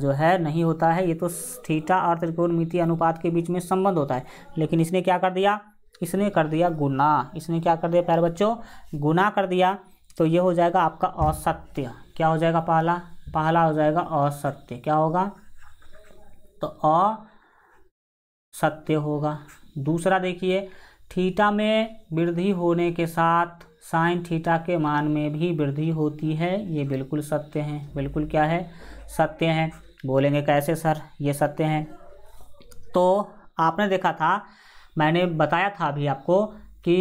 जो है नहीं होता है ये तो थीटा और त्रिकोणमितीय अनुपात के बीच में संबंध होता है लेकिन इसने क्या कर दिया इसने कर दिया गुना इसने क्या कर दिया प्यारे बच्चों गुना कर दिया तो ये हो जाएगा आपका असत्य क्या हो जाएगा पहला पहला हो जाएगा असत्य क्या होगा तो असत्य होगा दूसरा देखिए थीटा में वृद्धि होने के साथ साइन थीटा के मान में भी वृद्धि होती है ये बिल्कुल सत्य है बिल्कुल क्या है सत्य है बोलेंगे कैसे सर ये सत्य है तो आपने देखा था मैंने बताया था अभी आपको कि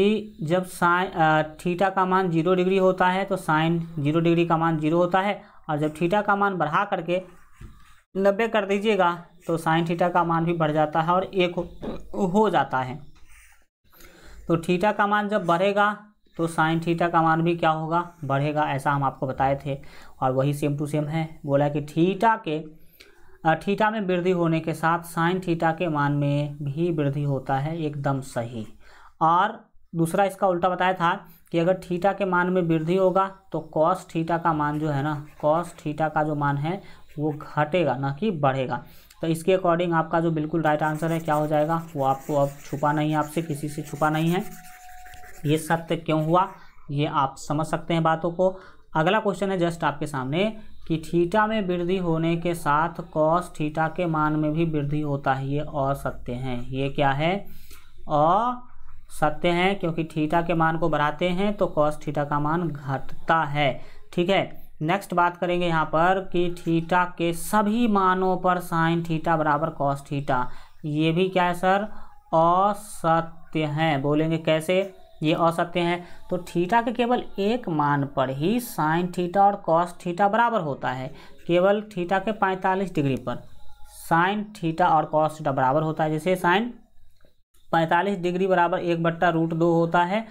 जब साइन थीटा का मान जीरो डिग्री होता है तो साइन जीरो डिग्री का मान जीरो होता है और जब थीटा का मान बढ़ा करके नब्बे कर दीजिएगा तो साइन थीटा का मान भी बढ़ जाता है और एक हो, हो जाता है तो थीटा का मान जब बढ़ेगा तो साइन थीटा का मान भी क्या होगा बढ़ेगा ऐसा हम आपको बताए थे और वही सेम टू सेम है बोला कि थीटा के थीटा में वृद्धि होने के साथ साइन थीटा के मान में भी वृद्धि होता है एकदम सही और दूसरा इसका उल्टा बताया था कि अगर थीटा के मान में वृद्धि होगा तो कॉस थीटा का मान जो है ना कॉस थीटा का जो मान है वो घटेगा ना कि बढ़ेगा तो इसके अकॉर्डिंग आपका जो बिल्कुल राइट आंसर है क्या हो जाएगा वो आपको अब छुपा नहीं है आपसे किसी से छुपा नहीं है ये सत्य क्यों हुआ ये आप समझ सकते हैं बातों को अगला क्वेश्चन है जस्ट आपके सामने कि थीटा में वृद्धि होने के साथ कॉस थीटा के मान में भी वृद्धि होता है ये और सत्य हैं ये क्या है और सत्य हैं क्योंकि थीटा के मान को बढ़ाते हैं तो कॉस थीटा का मान घटता है ठीक है नेक्स्ट बात करेंगे यहाँ पर कि थीटा के सभी मानों पर साइन थीटा बराबर कॉस थीटा ये भी क्या है सर असत्य हैं बोलेंगे कैसे ये आ सकते हैं तो थीटा के केवल एक मान पर ही साइन थीटा और कॉस थीटा बराबर होता है केवल थीटा के 45 डिग्री पर साइन थीटा और कॉस थीटा बराबर होता है जैसे साइन 45 डिग्री बराबर एक बट्टा रूट दो होता है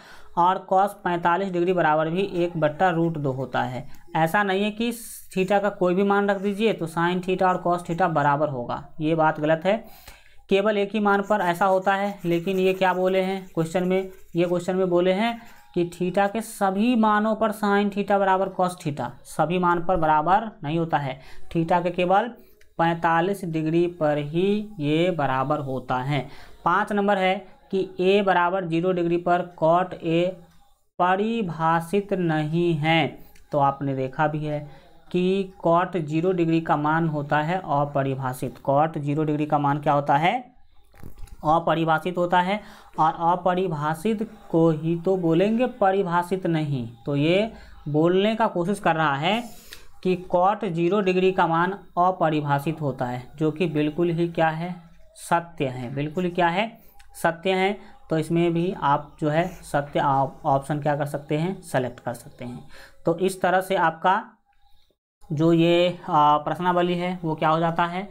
और कॉस 45 डिग्री बराबर भी एक बट्टा रूट दो होता है ऐसा नहीं है कि थीटा का कोई भी मान रख दीजिए तो साइन थीटा और कॉस थीटा बराबर होगा ये बात गलत है केवल एक ही मान पर ऐसा होता है लेकिन ये क्या बोले हैं क्वेश्चन में ये क्वेश्चन में बोले हैं कि थीटा के सभी मानों पर साइन थीटा बराबर कॉस थीटा सभी मान पर बराबर नहीं होता है थीटा के केवल 45 डिग्री पर ही ये बराबर होता है पाँच नंबर है कि ए बराबर जीरो डिग्री पर कॉट ए परिभाषित नहीं है तो आपने देखा भी है कि कॉट जीरो डिग्री का मान होता है अपरिभाषित कॉट जीरो डिग्री का मान क्या होता है अपरिभाषित होता है और अपरिभाषित को ही तो बोलेंगे परिभाषित नहीं तो ये बोलने का कोशिश कर रहा है कि कॉट जीरो डिग्री का मान अपरिभाषित होता है जो कि बिल्कुल ही क्या है सत्य है बिल्कुल क्या है सत्य है तो इसमें भी आप जो है सत्य ऑप्शन क्या कर सकते हैं सेलेक्ट कर सकते हैं तो इस तरह से आपका जो ये प्रश्नावली है वो क्या हो जाता है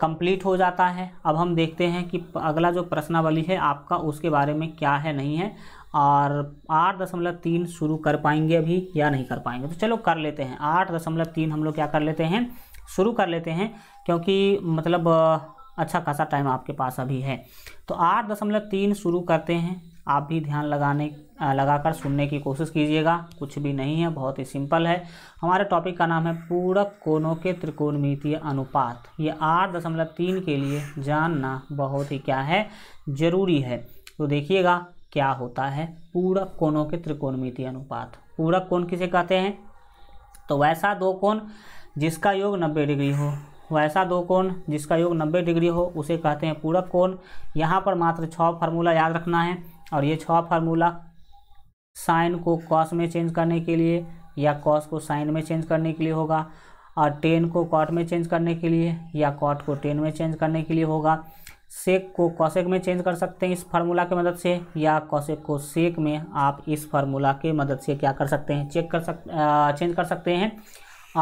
कंप्लीट हो जाता है अब हम देखते हैं कि अगला जो प्रश्नावली है आपका उसके बारे में क्या है नहीं है और आठ दशमलव तीन शुरू कर पाएंगे अभी या नहीं कर पाएंगे तो चलो कर लेते हैं आठ दशमलव तीन हम लोग क्या कर लेते हैं शुरू कर लेते हैं क्योंकि मतलब अच्छा खासा टाइम आपके पास अभी है तो आठ दशमलव तीन शुरू करते हैं आप भी ध्यान लगाने लगाकर सुनने की कोशिश कीजिएगा कुछ भी नहीं है बहुत ही सिंपल है हमारे टॉपिक का नाम है पूरक कोणों के त्रिकोणमितीय अनुपात ये आठ दशमलव तीन के लिए जानना बहुत ही क्या है ज़रूरी है तो देखिएगा क्या होता है पूरक कोणों के त्रिकोणमितीय अनुपात पूरक कोण किसे कहते हैं तो वैसा दो कोण जिसका योग नब्बे डिग्री हो वैसा दो कोण जिसका योग नब्बे डिग्री हो उसे कहते हैं पूरक कोण यहाँ पर मात्र छः फार्मूला याद रखना है और ये छः फार्मूला साइन को कॉस में चेंज करने के लिए या कॉस को साइन में चेंज करने के लिए होगा और टेन को कॉट में चेंज करने के लिए या कॉट को टेन में चेंज करने के लिए होगा सेक को कॉशेक में चेंज कर सकते हैं इस फार्मूला की मदद से या कॉशेक को सेक में आप इस फार्मूला के मदद से क्या कर सकते हैं चेक कर सक चेंज कर सकते हैं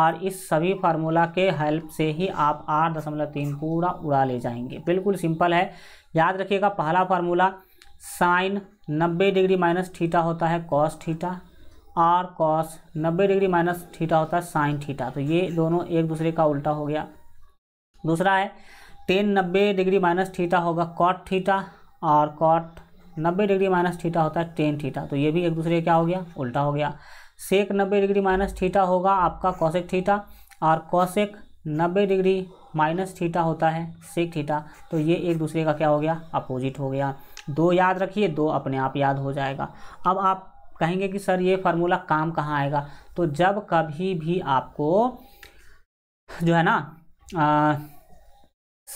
और इस सभी फार्मूला के हेल्प से ही आप आठ दशमलव तीन पूरा उड़ा ले जाएंगे बिल्कुल सिंपल है याद रखिएगा पहला formula sine 90 degree minus theta होता है cos theta or cos 90 degree minus theta होता है साइन थीटा तो ये दोनों एक दूसरे का उल्टा हो गया दूसरा है टेन नब्बे डिग्री माइनस थीटा होगा कॉट थीटा और कॉट नब्बे डिग्री माइनस थीटा होता है टेन थीटा तो ये भी एक दूसरे क्या हो गया उल्टा हो गया सेक नब्बे डिग्री माइनस थीटा होगा आपका कौशिक थीटा और कौशिक नब्बे डिग्री माइनस थीटा होता है सेक थीटा तो ये एक दूसरे का क्या हो गया अपोजिट हो गया दो याद रखिए दो अपने आप याद हो जाएगा अब आप कहेंगे कि सर ये फार्मूला काम कहाँ आएगा तो जब कभी भी आपको जो है ना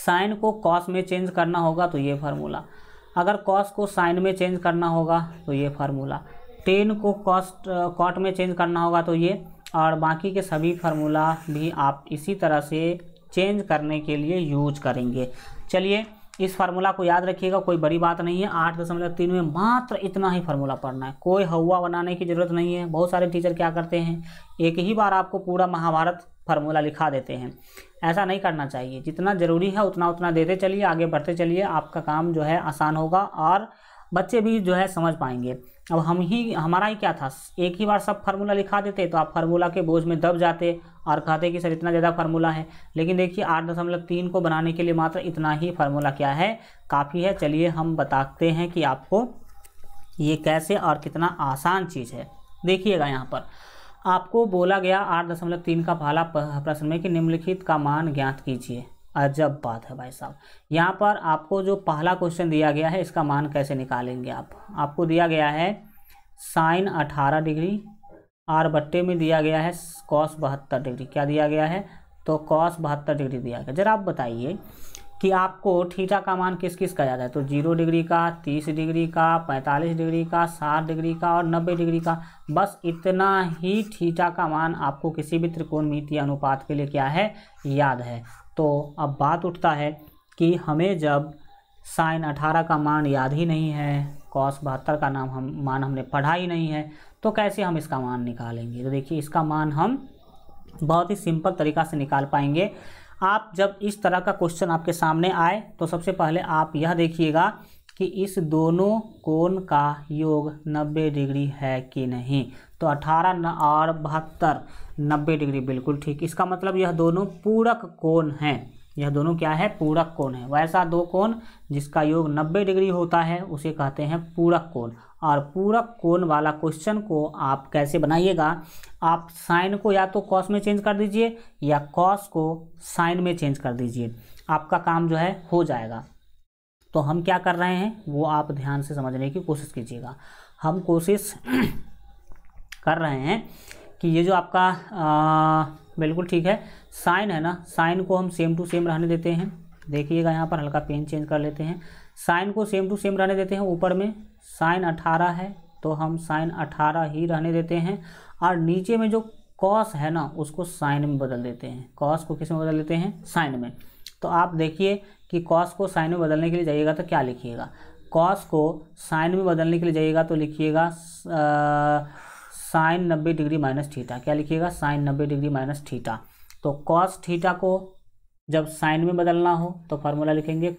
साइन को कॉस में चेंज करना होगा तो ये फार्मूला अगर कॉस को साइन में चेंज करना होगा तो ये फार्मूला टेन को कॉस्ट कॉट में चेंज करना होगा तो ये और बाकी के सभी फार्मूला भी आप इसी तरह से चेंज करने के लिए यूज करेंगे चलिए इस फार्मूला को याद रखिएगा कोई बड़ी बात नहीं है आठ दशमलव तीन में मात्र इतना ही फार्मूला पढ़ना है कोई हवा बनाने की ज़रूरत नहीं है बहुत सारे टीचर क्या करते हैं एक ही बार आपको पूरा महाभारत फार्मूला लिखा देते हैं ऐसा नहीं करना चाहिए जितना ज़रूरी है उतना उतना देते चलिए आगे बढ़ते चलिए आपका काम जो है आसान होगा और बच्चे भी जो है समझ पाएंगे अब हम ही हमारा ही क्या था एक ही बार सब फार्मूला लिखा देते तो आप फार्मूला के बोझ में दब जाते और कहते कि सर इतना ज़्यादा फार्मूला है लेकिन देखिए आठ दशमलव तीन को बनाने के लिए मात्र इतना ही फार्मूला क्या है काफ़ी है चलिए हम बताते हैं कि आपको ये कैसे और कितना आसान चीज़ है देखिएगा यहाँ पर आपको बोला गया आठ दशमलव तीन का पहला प्रश्न में कि निम्नलिखित का मान ज्ञात कीजिए अजब बात है भाई साहब यहाँ पर आपको जो पहला क्वेश्चन दिया गया है इसका मान कैसे निकालेंगे आप आपको दिया गया है साइन अठारह डिग्री आर बट्टे में दिया गया है कॉस बहत्तर डिग्री क्या दिया गया है तो कॉस बहत्तर डिग्री दिया गया जरा आप बताइए कि आपको ठीठा का मान किस किस का याद है तो जीरो डिग्री का तीस डिग्री का पैंतालीस डिग्री का साठ डिग्री का और नब्बे डिग्री का बस इतना ही ठीठा का मान आपको किसी भी त्रिकोणमितीय अनुपात के लिए क्या है याद है तो अब बात उठता है कि हमें जब साइन अठारह का मान याद ही नहीं है कॉस बहत्तर का नाम हम मान हमने पढ़ा ही नहीं है तो कैसे हम इसका मान निकालेंगे तो देखिए इसका मान हम बहुत ही सिंपल तरीका से निकाल पाएंगे आप जब इस तरह का क्वेश्चन आपके सामने आए तो सबसे पहले आप यह देखिएगा कि इस दोनों कोण का योग 90 डिग्री है कि नहीं तो 18 और बहत्तर नब्बे डिग्री बिल्कुल ठीक इसका मतलब यह दोनों पूरक कोण हैं यह दोनों क्या है पूरक कोण है वैसा दो कोण जिसका योग 90 डिग्री होता है उसे कहते हैं पूरक कोण और पूरक कोण वाला क्वेश्चन को आप कैसे बनाइएगा आप साइन को या तो कॉस में चेंज कर दीजिए या कॉस को साइन में चेंज कर दीजिए आपका काम जो है हो जाएगा तो हम क्या कर रहे हैं वो आप ध्यान से समझने की कोशिश कीजिएगा हम कोशिश कर रहे हैं कि ये जो आपका आ, बिल्कुल ठीक है साइन है ना साइन को हम सेम टू सेम रहने देते हैं देखिएगा यहाँ पर हल्का पेन चेंज कर लेते हैं साइन को सेम टू सेम रहने देते हैं ऊपर में साइन अठारह है तो हम साइन अठारह ही रहने देते हैं और नीचे में जो कॉस है ना उसको साइन में बदल देते हैं कॉस को किस में बदल देते हैं साइन में तो आप देखिए कि कॉस को साइन में बदलने के लिए जाइएगा तो क्या लिखिएगा कॉस को साइन में बदलने के लिए जाइएगा तो लिखिएगा साइन नब्बे डिग्री माइनस थीटा क्या लिखिएगा साइन नब्बे डिग्री माइनस थीटा तो कॉस थीटा को जब साइन में बदलना हो तो फार्मूला लिखेंगे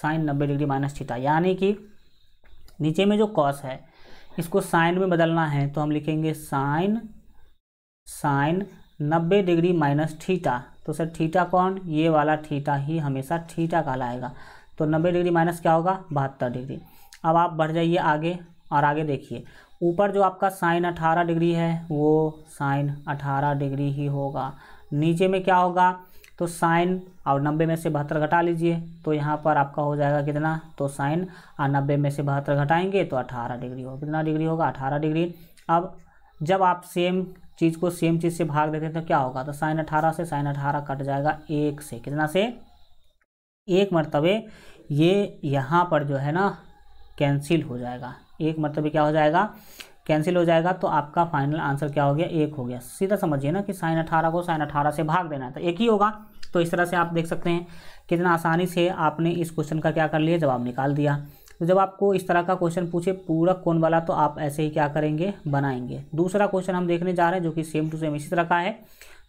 साइन नब्बे डिग्री माइनस थीटा यानी कि नीचे में जो कॉस है इसको साइन में बदलना है तो हम लिखेंगे साइन साइन नब्बे डिग्री माइनस थीटा तो सर थीटा कौन ये वाला थीटा ही हमेशा थीटा कहलाएगा तो नब्बे डिग्री माइनस क्या होगा बहत्तर डिग्री अब आप बढ़ जाइए आगे और आगे देखिए ऊपर जो आपका साइन अठारह डिग्री है वो साइन अठारह डिग्री ही होगा नीचे में क्या होगा तो साइन और नब्बे में से बहत्तर घटा लीजिए तो यहाँ पर आपका हो जाएगा कितना तो साइन और नब्बे में से बहत्तर घटाएंगे तो अठारह डिग्री होगा कितना डिग्री होगा अठारह डिग्री अब जब आप सेम चीज़ को सेम चीज़ से भाग देते हैं तो क्या होगा तो साइन अठारह से साइन अठारह कट जाएगा एक से कितना से एक मरतबे ये यहाँ पर जो है ना कैंसिल हो जाएगा एक मतलब क्या हो जाएगा कैंसिल हो जाएगा तो आपका फाइनल आंसर क्या हो गया एक हो गया सीधा समझिए ना कि साइन अठारह को साइन अठारह से भाग देना है तो एक ही होगा तो इस तरह से आप देख सकते हैं कितना आसानी से आपने इस क्वेश्चन का क्या कर लिया जवाब निकाल दिया तो जब आपको इस तरह का क्वेश्चन पूछे पूरक कौन वाला तो आप ऐसे ही क्या करेंगे बनाएंगे दूसरा क्वेश्चन हम देखने जा रहे हैं जो कि सेम टू सेम इसी तरह का है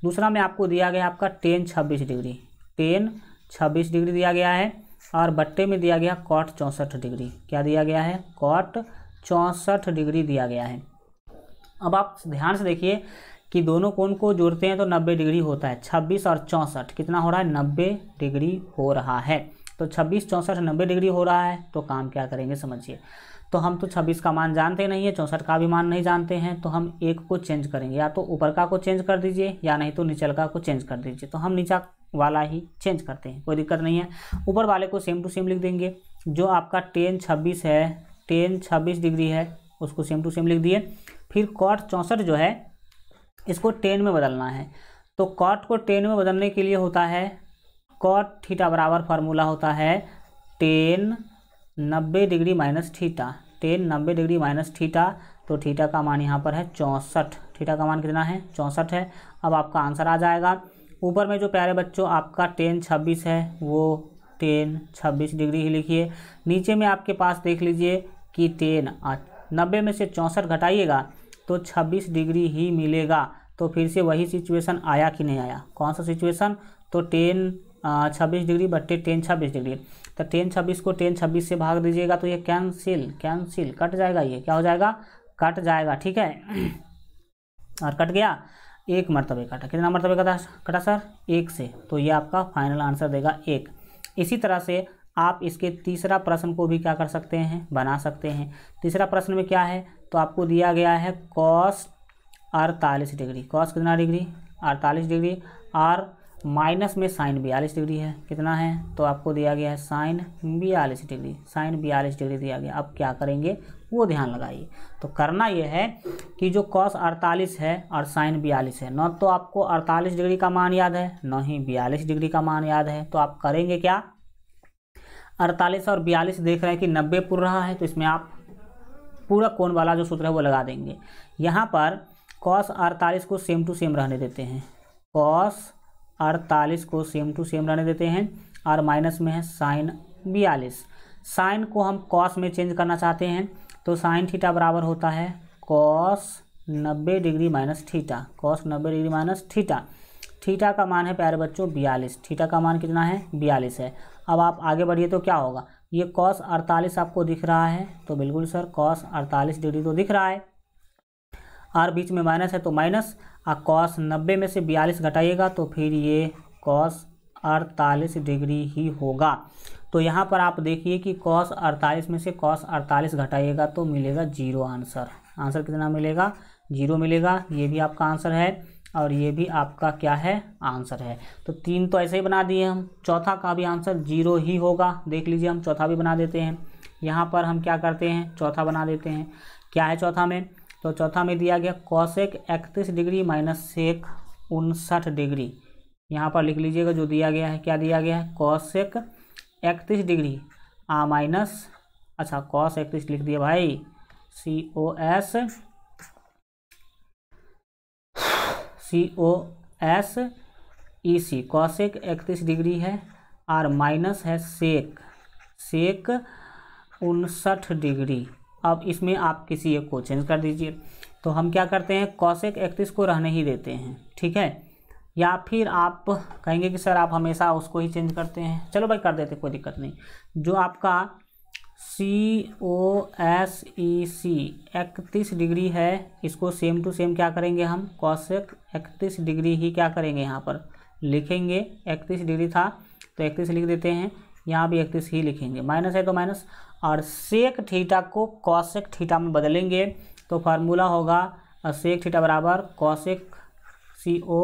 दूसरा में आपको दिया गया आपका टेन छब्बीस डिग्री टेन छब्बीस डिग्री दिया गया है और बट्टे में दिया गया कॉट चौंसठ डिग्री क्या दिया गया है कॉट चौंसठ डिग्री दिया गया है अब आप ध्यान से देखिए कि दोनों कोण को जोड़ते हैं तो 90 डिग्री होता है 26 और चौंसठ कितना हो रहा है 90 डिग्री हो रहा है तो 26 चौंसठ नब्बे डिग्री हो रहा है तो काम क्या करेंगे समझिए तो हम तो 26 का मान जानते नहीं है चौंसठ का भी मान नहीं जानते हैं तो हम एक को चेंज करेंगे या तो ऊपर का को चेंज कर दीजिए या नहीं तो निचल का को चेंज कर दीजिए तो हम नीचा वाला ही चेंज करते हैं कोई दिक्कत नहीं है ऊपर वाले को सेम टू सेम लिख देंगे जो आपका टेन छब्बीस है टेन छब्बीस डिग्री है उसको सेम टू सेम लिख दिए फिर कॉट चौंसठ जो है इसको टेन में बदलना है तो कॉट को टेन में बदलने के लिए होता है कॉट थीटा बराबर फार्मूला होता है टेन नब्बे डिग्री माइनस थीटा टेन नब्बे डिग्री माइनस थीटा तो थीटा का मान यहाँ पर है चौंसठ थीटा का मान कितना है चौंसठ है अब आपका आंसर आ जाएगा ऊपर में जो प्यारे बच्चों आपका टेन छब्बीस है वो टेन छब्बीस डिग्री ही लिखिए नीचे में आपके पास देख लीजिए की टेन नब्बे में से चौंसठ घटाइएगा तो छब्बीस डिग्री ही मिलेगा तो फिर से वही सिचुएशन आया कि नहीं आया कौन सा सिचुएशन तो टेन छब्बीस डिग्री बट्टे टेन छब्बीस डिग्री तो टेन छब्बीस को टेन छब्बीस से भाग दीजिएगा तो ये कैंसिल कैंसिल कट जाएगा ये क्या हो जाएगा कट जाएगा ठीक है और कट गया एक मरतबे काटा कितना मरतबे काटा कटा सर एक से तो ये आपका फाइनल आंसर देगा एक इसी तरह से आप इसके तीसरा प्रश्न को भी क्या कर सकते हैं बना सकते हैं तीसरा प्रश्न में क्या है तो आपको दिया गया है कॉस अड़तालीस डिग्री कॉस कितना डिग्री अड़तालीस डिग्री और माइनस में साइन बयालीस डिग्री है कितना है तो आपको दिया गया है साइन बयालीस डिग्री साइन बयालीस डिग्री दिया गया अब क्या करेंगे वो ध्यान लगाइए तो करना ये है कि जो कॉस अड़तालीस है और साइन बयालीस है न तो आपको अड़तालीस डिग्री का मान याद है न ही बयालीस डिग्री का मान याद है तो आप करेंगे क्या अड़तालीस और बयालीस देख रहे हैं कि नब्बे पुर रहा है तो इसमें आप पूरा कोण वाला जो सूत्र है वो लगा देंगे यहाँ पर कॉस अड़तालीस को सेम टू सेम रहने देते हैं कॉस अड़तालीस को सेम टू सेम रहने देते हैं और माइनस में है साइन बयालीस साइन को हम कॉस में चेंज करना चाहते हैं तो साइन थीटा बराबर होता है कॉस नब्बे डिग्री माइनस थीटा कॉस नब्बे डिग्री माइनस थीटा थीटा का मान है प्यारे बच्चों बयालीस थीटा का मान कितना है बयालीस है अब आप आगे बढ़िए तो क्या होगा ये कॉस अड़तालीस आपको दिख रहा है तो बिल्कुल सर कॉस अड़तालीस डिग्री तो दिख रहा है और बीच में माइनस है तो माइनस और कॉस नब्बे में से बयालीस घटाइएगा तो फिर ये कॉस अड़तालीस डिग्री ही होगा तो यहाँ पर आप देखिए कि कॉस अड़तालीस में से कॉस अड़तालीस घटाइएगा तो मिलेगा जीरो आंसर आंसर कितना मिलेगा जीरो मिलेगा ये भी आपका आंसर है और ये भी आपका क्या है आंसर है तो तीन तो ऐसे ही बना दिए हम चौथा का भी आंसर जीरो ही होगा देख लीजिए हम चौथा भी बना देते हैं यहाँ पर हम क्या करते हैं चौथा बना देते हैं क्या है चौथा में तो चौथा में दिया गया कौशेक इकतीस डिग्री माइनस सेक उनसठ डिग्री यहाँ पर लिख लीजिएगा जो दिया गया है क्या दिया गया है कौशेक इकतीस डिग्री आ माइनस अच्छा कौश इकतीस लिख दिया भाई C O S C O S E C cosec इकतीस डिग्री है और माइनस है सेक सेक उनसठ डिग्री अब इसमें आप किसी एक को चेंज कर दीजिए तो हम क्या करते हैं कॉसेक इकतीस को रहने ही देते हैं ठीक है या फिर आप कहेंगे कि सर आप हमेशा उसको ही चेंज करते हैं चलो भाई कर देते कोई दिक्कत नहीं जो आपका सी ओ एस ई सी इकतीस डिग्री है इसको सेम टू सेम क्या करेंगे हम कौशिक इकतीस डिग्री ही क्या करेंगे यहाँ पर लिखेंगे इकतीस डिग्री था तो इकतीस लिख देते हैं यहाँ भी इकतीस ही लिखेंगे माइनस है तो माइनस और सेक थीटा को कौशिक थीटा में बदलेंगे तो फार्मूला होगा सेक थीटा बराबर cosec C O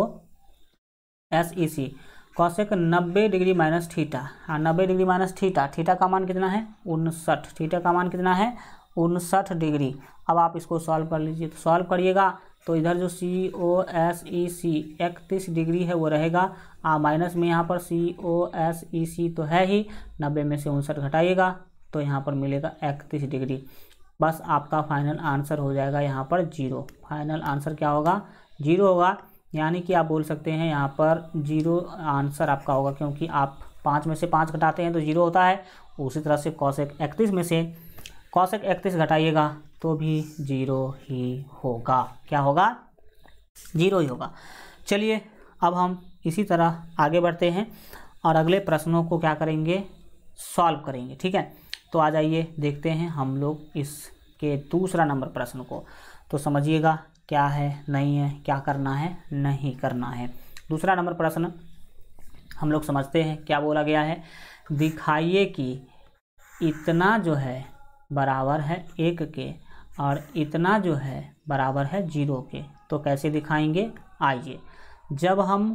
S E C cosec नब्बे डिग्री माइनस थीटा हाँ नब्बे डिग्री माइनस थीटा थीटा का मान कितना है उनसठ थीटा का मान कितना है उनसठ डिग्री अब आप इसको सॉल्व कर लीजिए तो सॉल्व करिएगा तो इधर जो सी ओ एस ई सी इकतीस डिग्री है वो रहेगा आ माइनस में यहाँ पर सी ओ एस ई सी तो है ही नब्बे में से उनसठ घटाइएगा तो यहाँ पर मिलेगा इकतीस डिग्री बस आपका फाइनल आंसर हो जाएगा यहाँ पर जीरो फाइनल आंसर क्या होगा जीरो होगा यानी कि आप बोल सकते हैं यहाँ पर जीरो आंसर आपका होगा क्योंकि आप पाँच में से पाँच घटाते हैं तो जीरो होता है उसी तरह से कौशिक इकतीस में से कौशिक इकतीस घटाइएगा तो भी जीरो ही होगा क्या होगा जीरो ही होगा चलिए अब हम इसी तरह आगे बढ़ते हैं और अगले प्रश्नों को क्या करेंगे सॉल्व करेंगे ठीक है तो आ जाइए देखते हैं हम लोग इसके दूसरा नंबर प्रश्न को तो समझिएगा क्या है नहीं है क्या करना है नहीं करना है दूसरा नंबर प्रश्न हम लोग समझते हैं क्या बोला गया है दिखाइए कि इतना जो है बराबर है एक के और इतना जो है बराबर है जीरो के तो कैसे दिखाएंगे आइए जब हम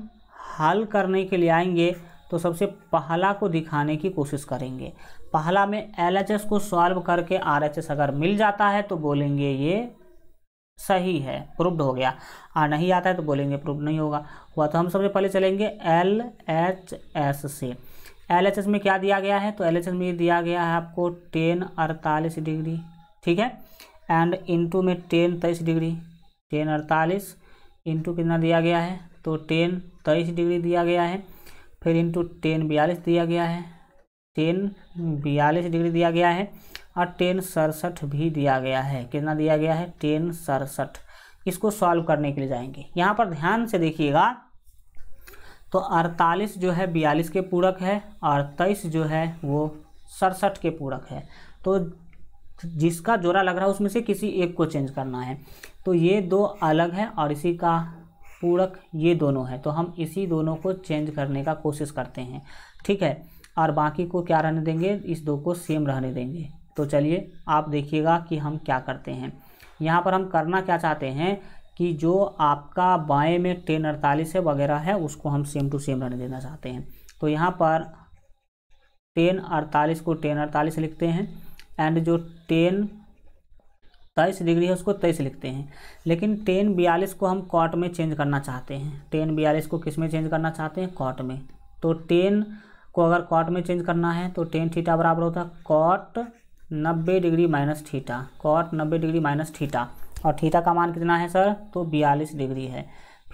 हल करने के लिए आएंगे तो सबसे पहला को दिखाने की कोशिश करेंगे पहला में एल को सॉल्व करके आर अगर मिल जाता है तो बोलेंगे ये सही है प्रूव्ड हो गया आ नहीं आता है तो बोलेंगे प्रूव्ड नहीं होगा हुआ तो हम सबसे पहले चलेंगे एल एच एस से एल एच एस में क्या दिया गया है तो एल एच एस में दिया गया है आपको टेन अड़तालीस डिग्री ठीक है एंड इंटू में टेन तेईस डिग्री टेन अड़तालीस इंटू कितना दिया गया है तो टेन तेईस डिग्री दिया गया है फिर इंटू टेन बयालीस दिया गया है टेन बयालीस डिग्री दिया गया है और टेन सड़सठ भी दिया गया है कितना दिया गया है टेन सड़सठ इसको सॉल्व करने के लिए जाएंगे यहाँ पर ध्यान से देखिएगा तो अड़तालीस जो है बयालीस के पूरक है और तेईस जो है वो सड़सठ के पूरक है तो जिसका जोड़ा लग रहा है उसमें से किसी एक को चेंज करना है तो ये दो अलग है और इसी का पूरक ये दोनों है तो हम इसी दोनों को चेंज करने का कोशिश करते हैं ठीक है और बाकी को क्या रहने देंगे इस दो को सेम रहने देंगे तो चलिए आप देखिएगा कि हम क्या करते हैं यहाँ पर हम करना क्या चाहते हैं कि जो आपका बाएं में टेन अड़तालीस है वगैरह है उसको हम सेम टू सेम रहने देना चाहते हैं तो यहाँ पर टेन अड़तालीस को टेन अड़तालीस लिखते हैं एंड जो टेन तेईस डिग्री है उसको तेईस लिखते हैं लेकिन टेन बयालीस को हम कॉट में चेंज करना चाहते हैं टेन बयालीस को किस में चेंज करना चाहते हैं कॉट में तो टेन को अगर कॉट में चेंज करना है तो टेन थीटा बराबर होता है कॉट नब्बे डिग्री माइनस थीटा कॉट नब्बे डिग्री माइनस थीटा और थीटा का मान कितना है सर तो बयालीस डिग्री है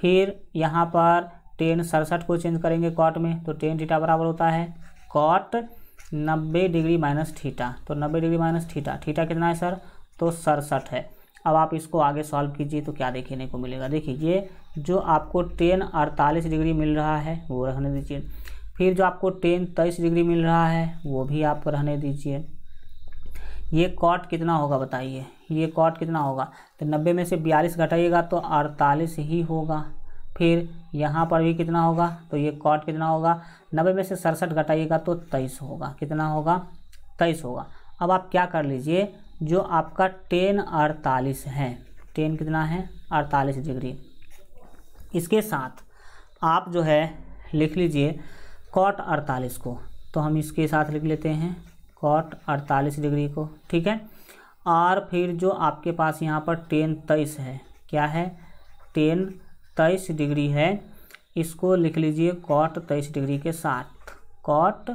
फिर यहाँ पर टेन सड़सठ को चेंज करेंगे कॉट में तो टेन थीटा बराबर होता है कॉट नब्बे डिग्री माइनस थीटा तो नब्बे डिग्री माइनस थीटा थीटा कितना है सर तो सड़सठ है अब आप इसको आगे सॉल्व कीजिए तो क्या देखने को मिलेगा देखिए ये जो आपको टेन अड़तालीस डिग्री मिल रहा है वो रहने दीजिए फिर जो आपको टेन तेईस डिग्री मिल रहा है वो भी आप रहने दीजिए ये कॉट कितना होगा बताइए ये कॉट कितना होगा तो नब्बे में से बयालीस घटाइएगा तो अड़तालीस ही होगा फिर यहाँ पर भी कितना होगा तो ये कॉट कितना होगा नब्बे में से सड़सठ घटाइएगा तो तेईस होगा कितना होगा तेईस होगा अब आप क्या कर लीजिए जो आपका टेन अड़तालीस है टेन कितना है अड़तालीस डिग्री इसके साथ आप जो है लिख लीजिए कॉट अड़तालीस को तो हम इसके साथ लिख लेते हैं कॉट अड़तालीस डिग्री को ठीक है और फिर जो आपके पास यहाँ पर टेन तेईस है क्या है टेन तेईस डिग्री है इसको लिख लीजिए कॉट तेईस डिग्री के साथ कॉट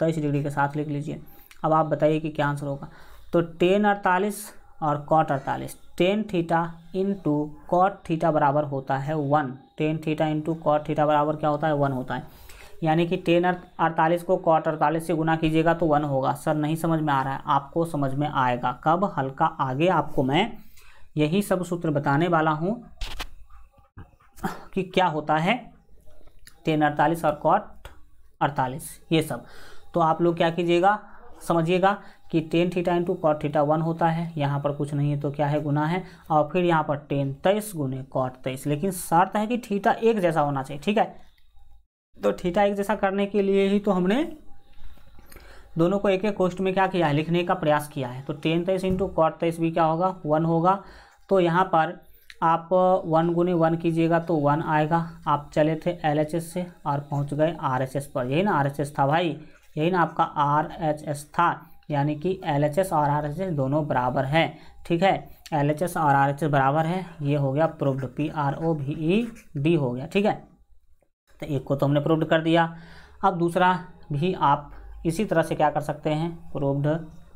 तेईस डिग्री के साथ लिख लीजिए अब आप बताइए कि क्या आंसर होगा तो टेन अड़तालीस और कॉट अड़तालीस tan theta into cot theta बराबर होता है one tan theta into cot theta बराबर क्या होता है वन होता है यानी कि टेन अड़तालीस को कॉट अड़तालीस से गुना कीजिएगा तो वन होगा सर नहीं समझ में आ रहा है आपको समझ में आएगा कब हल्का आगे आपको मैं यही सब सूत्र बताने वाला हूँ कि क्या होता है टेन अड़तालीस और कॉट अड़तालीस ये सब तो आप लोग क्या कीजिएगा समझिएगा कि tan theta into cot theta one होता है यहाँ पर कुछ नहीं है तो क्या है गुना है और फिर यहाँ पर टेन तेईस गुने कॉट तेईस लेकिन शर्त है कि थीटा एक जैसा होना चाहिए ठीक है तो थीटा एक जैसा करने के लिए ही तो हमने दोनों को एक एक कोष्ट में क्या किया है लिखने का प्रयास किया है तो टेन तेईस इंटू कॉट तेईस भी क्या होगा वन होगा तो यहाँ पर आप वन गुने वन कीजिएगा तो वन आएगा आप चले थे एल से और पहुँच गए आर पर यही ना आर था भाई यही ना आपका आर था यानी कि एल और आर दोनों बराबर हैं ठीक है एल और आर बराबर है ये हो गया प्रूव्ड पी आर ओ भी ई डी हो गया ठीक है तो एक को तो हमने प्रूव्ड कर दिया अब दूसरा भी आप इसी तरह से क्या कर सकते हैं प्रूव्ड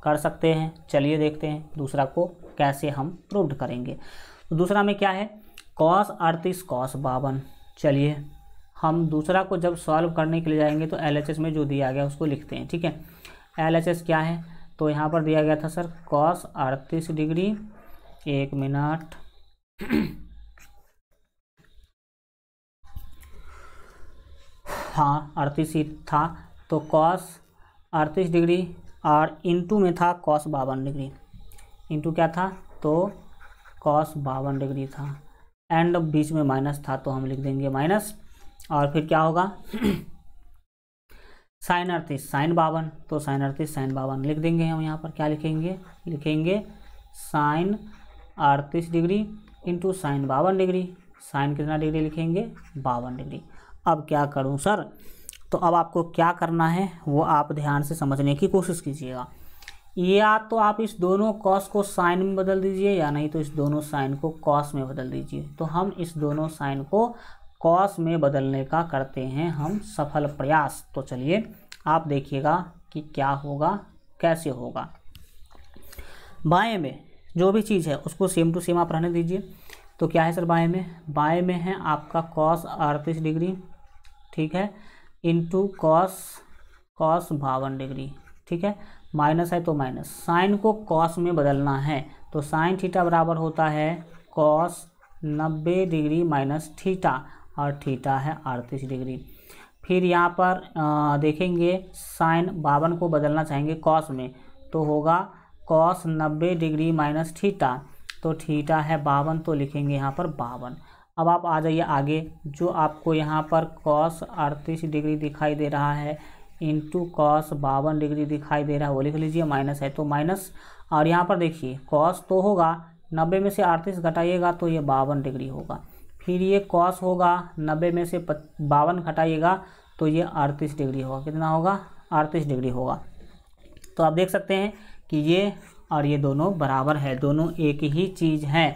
कर सकते हैं चलिए देखते हैं दूसरा को कैसे हम प्रूव्ड करेंगे तो दूसरा में क्या है कॉस अड़तीस कॉस बावन चलिए हम दूसरा को जब सॉल्व करने के लिए जाएंगे तो एल में जो दिया गया उसको लिखते हैं ठीक है एल क्या है तो यहाँ पर दिया गया था सर कॉस अड़तीस डिग्री एक मिनट था अड़तीस ही था तो कॉस अड़तीस डिग्री और इंटू में था कॉस बावन डिग्री इंटू क्या था तो कॉस बावन डिग्री था एंड बीच में माइनस था तो हम लिख देंगे माइनस और फिर क्या होगा साइन अड़तीस साइन बावन तो साइन अड़तीस साइन बावन लिख देंगे हम यहाँ पर क्या लिखेंगे लिखेंगे साइन अड़तीस डिग्री इंटू साइन बावन डिग्री साइन कितना डिग्री लिखेंगे बावन डिग्री अब क्या करूं सर तो अब आपको क्या करना है वो आप ध्यान से समझने की कोशिश कीजिएगा या तो आप इस दोनों कॉस को साइन में बदल दीजिए या नहीं तो इस दोनों साइन को कॉस में बदल दीजिए तो हम इस दोनों साइन को कॉस में बदलने का करते हैं हम सफल प्रयास तो चलिए आप देखिएगा कि क्या होगा कैसे होगा बाएं में जो भी चीज़ है उसको सेम टू सेम आप रहने दीजिए तो क्या है सर बाएं में बाएं में है आपका कॉस अड़तीस डिग्री ठीक है इंटू कॉस कॉस बावन डिग्री ठीक है माइनस है तो माइनस साइन को कॉस में बदलना है तो साइन थीटा बराबर होता है कॉस नब्बे डिग्री माइनस थीटा और थीटा है अड़तीस डिग्री फिर यहाँ पर आ, देखेंगे साइन बावन को बदलना चाहेंगे कॉस में तो होगा कॉस नब्बे डिग्री माइनस थीटा तो थीटा है बावन तो लिखेंगे यहाँ पर बावन अब आप आ जाइए आगे जो आपको यहाँ पर कॉस अड़तीस डिग्री दिखाई दे रहा है इंटू कॉस बावन डिग्री दिखाई दे रहा है वो लिख लीजिए माइनस है तो माइनस और यहाँ पर देखिए कॉस तो होगा नब्बे में से अड़तीस घटाइएगा तो ये बावन डिग्री होगा फिर ये कॉस होगा नब्बे में से बावन घटाइएगा तो ये अड़तीस डिग्री होगा कितना होगा अड़तीस डिग्री होगा तो आप देख सकते हैं कि ये और ये दोनों बराबर है दोनों एक ही चीज़ है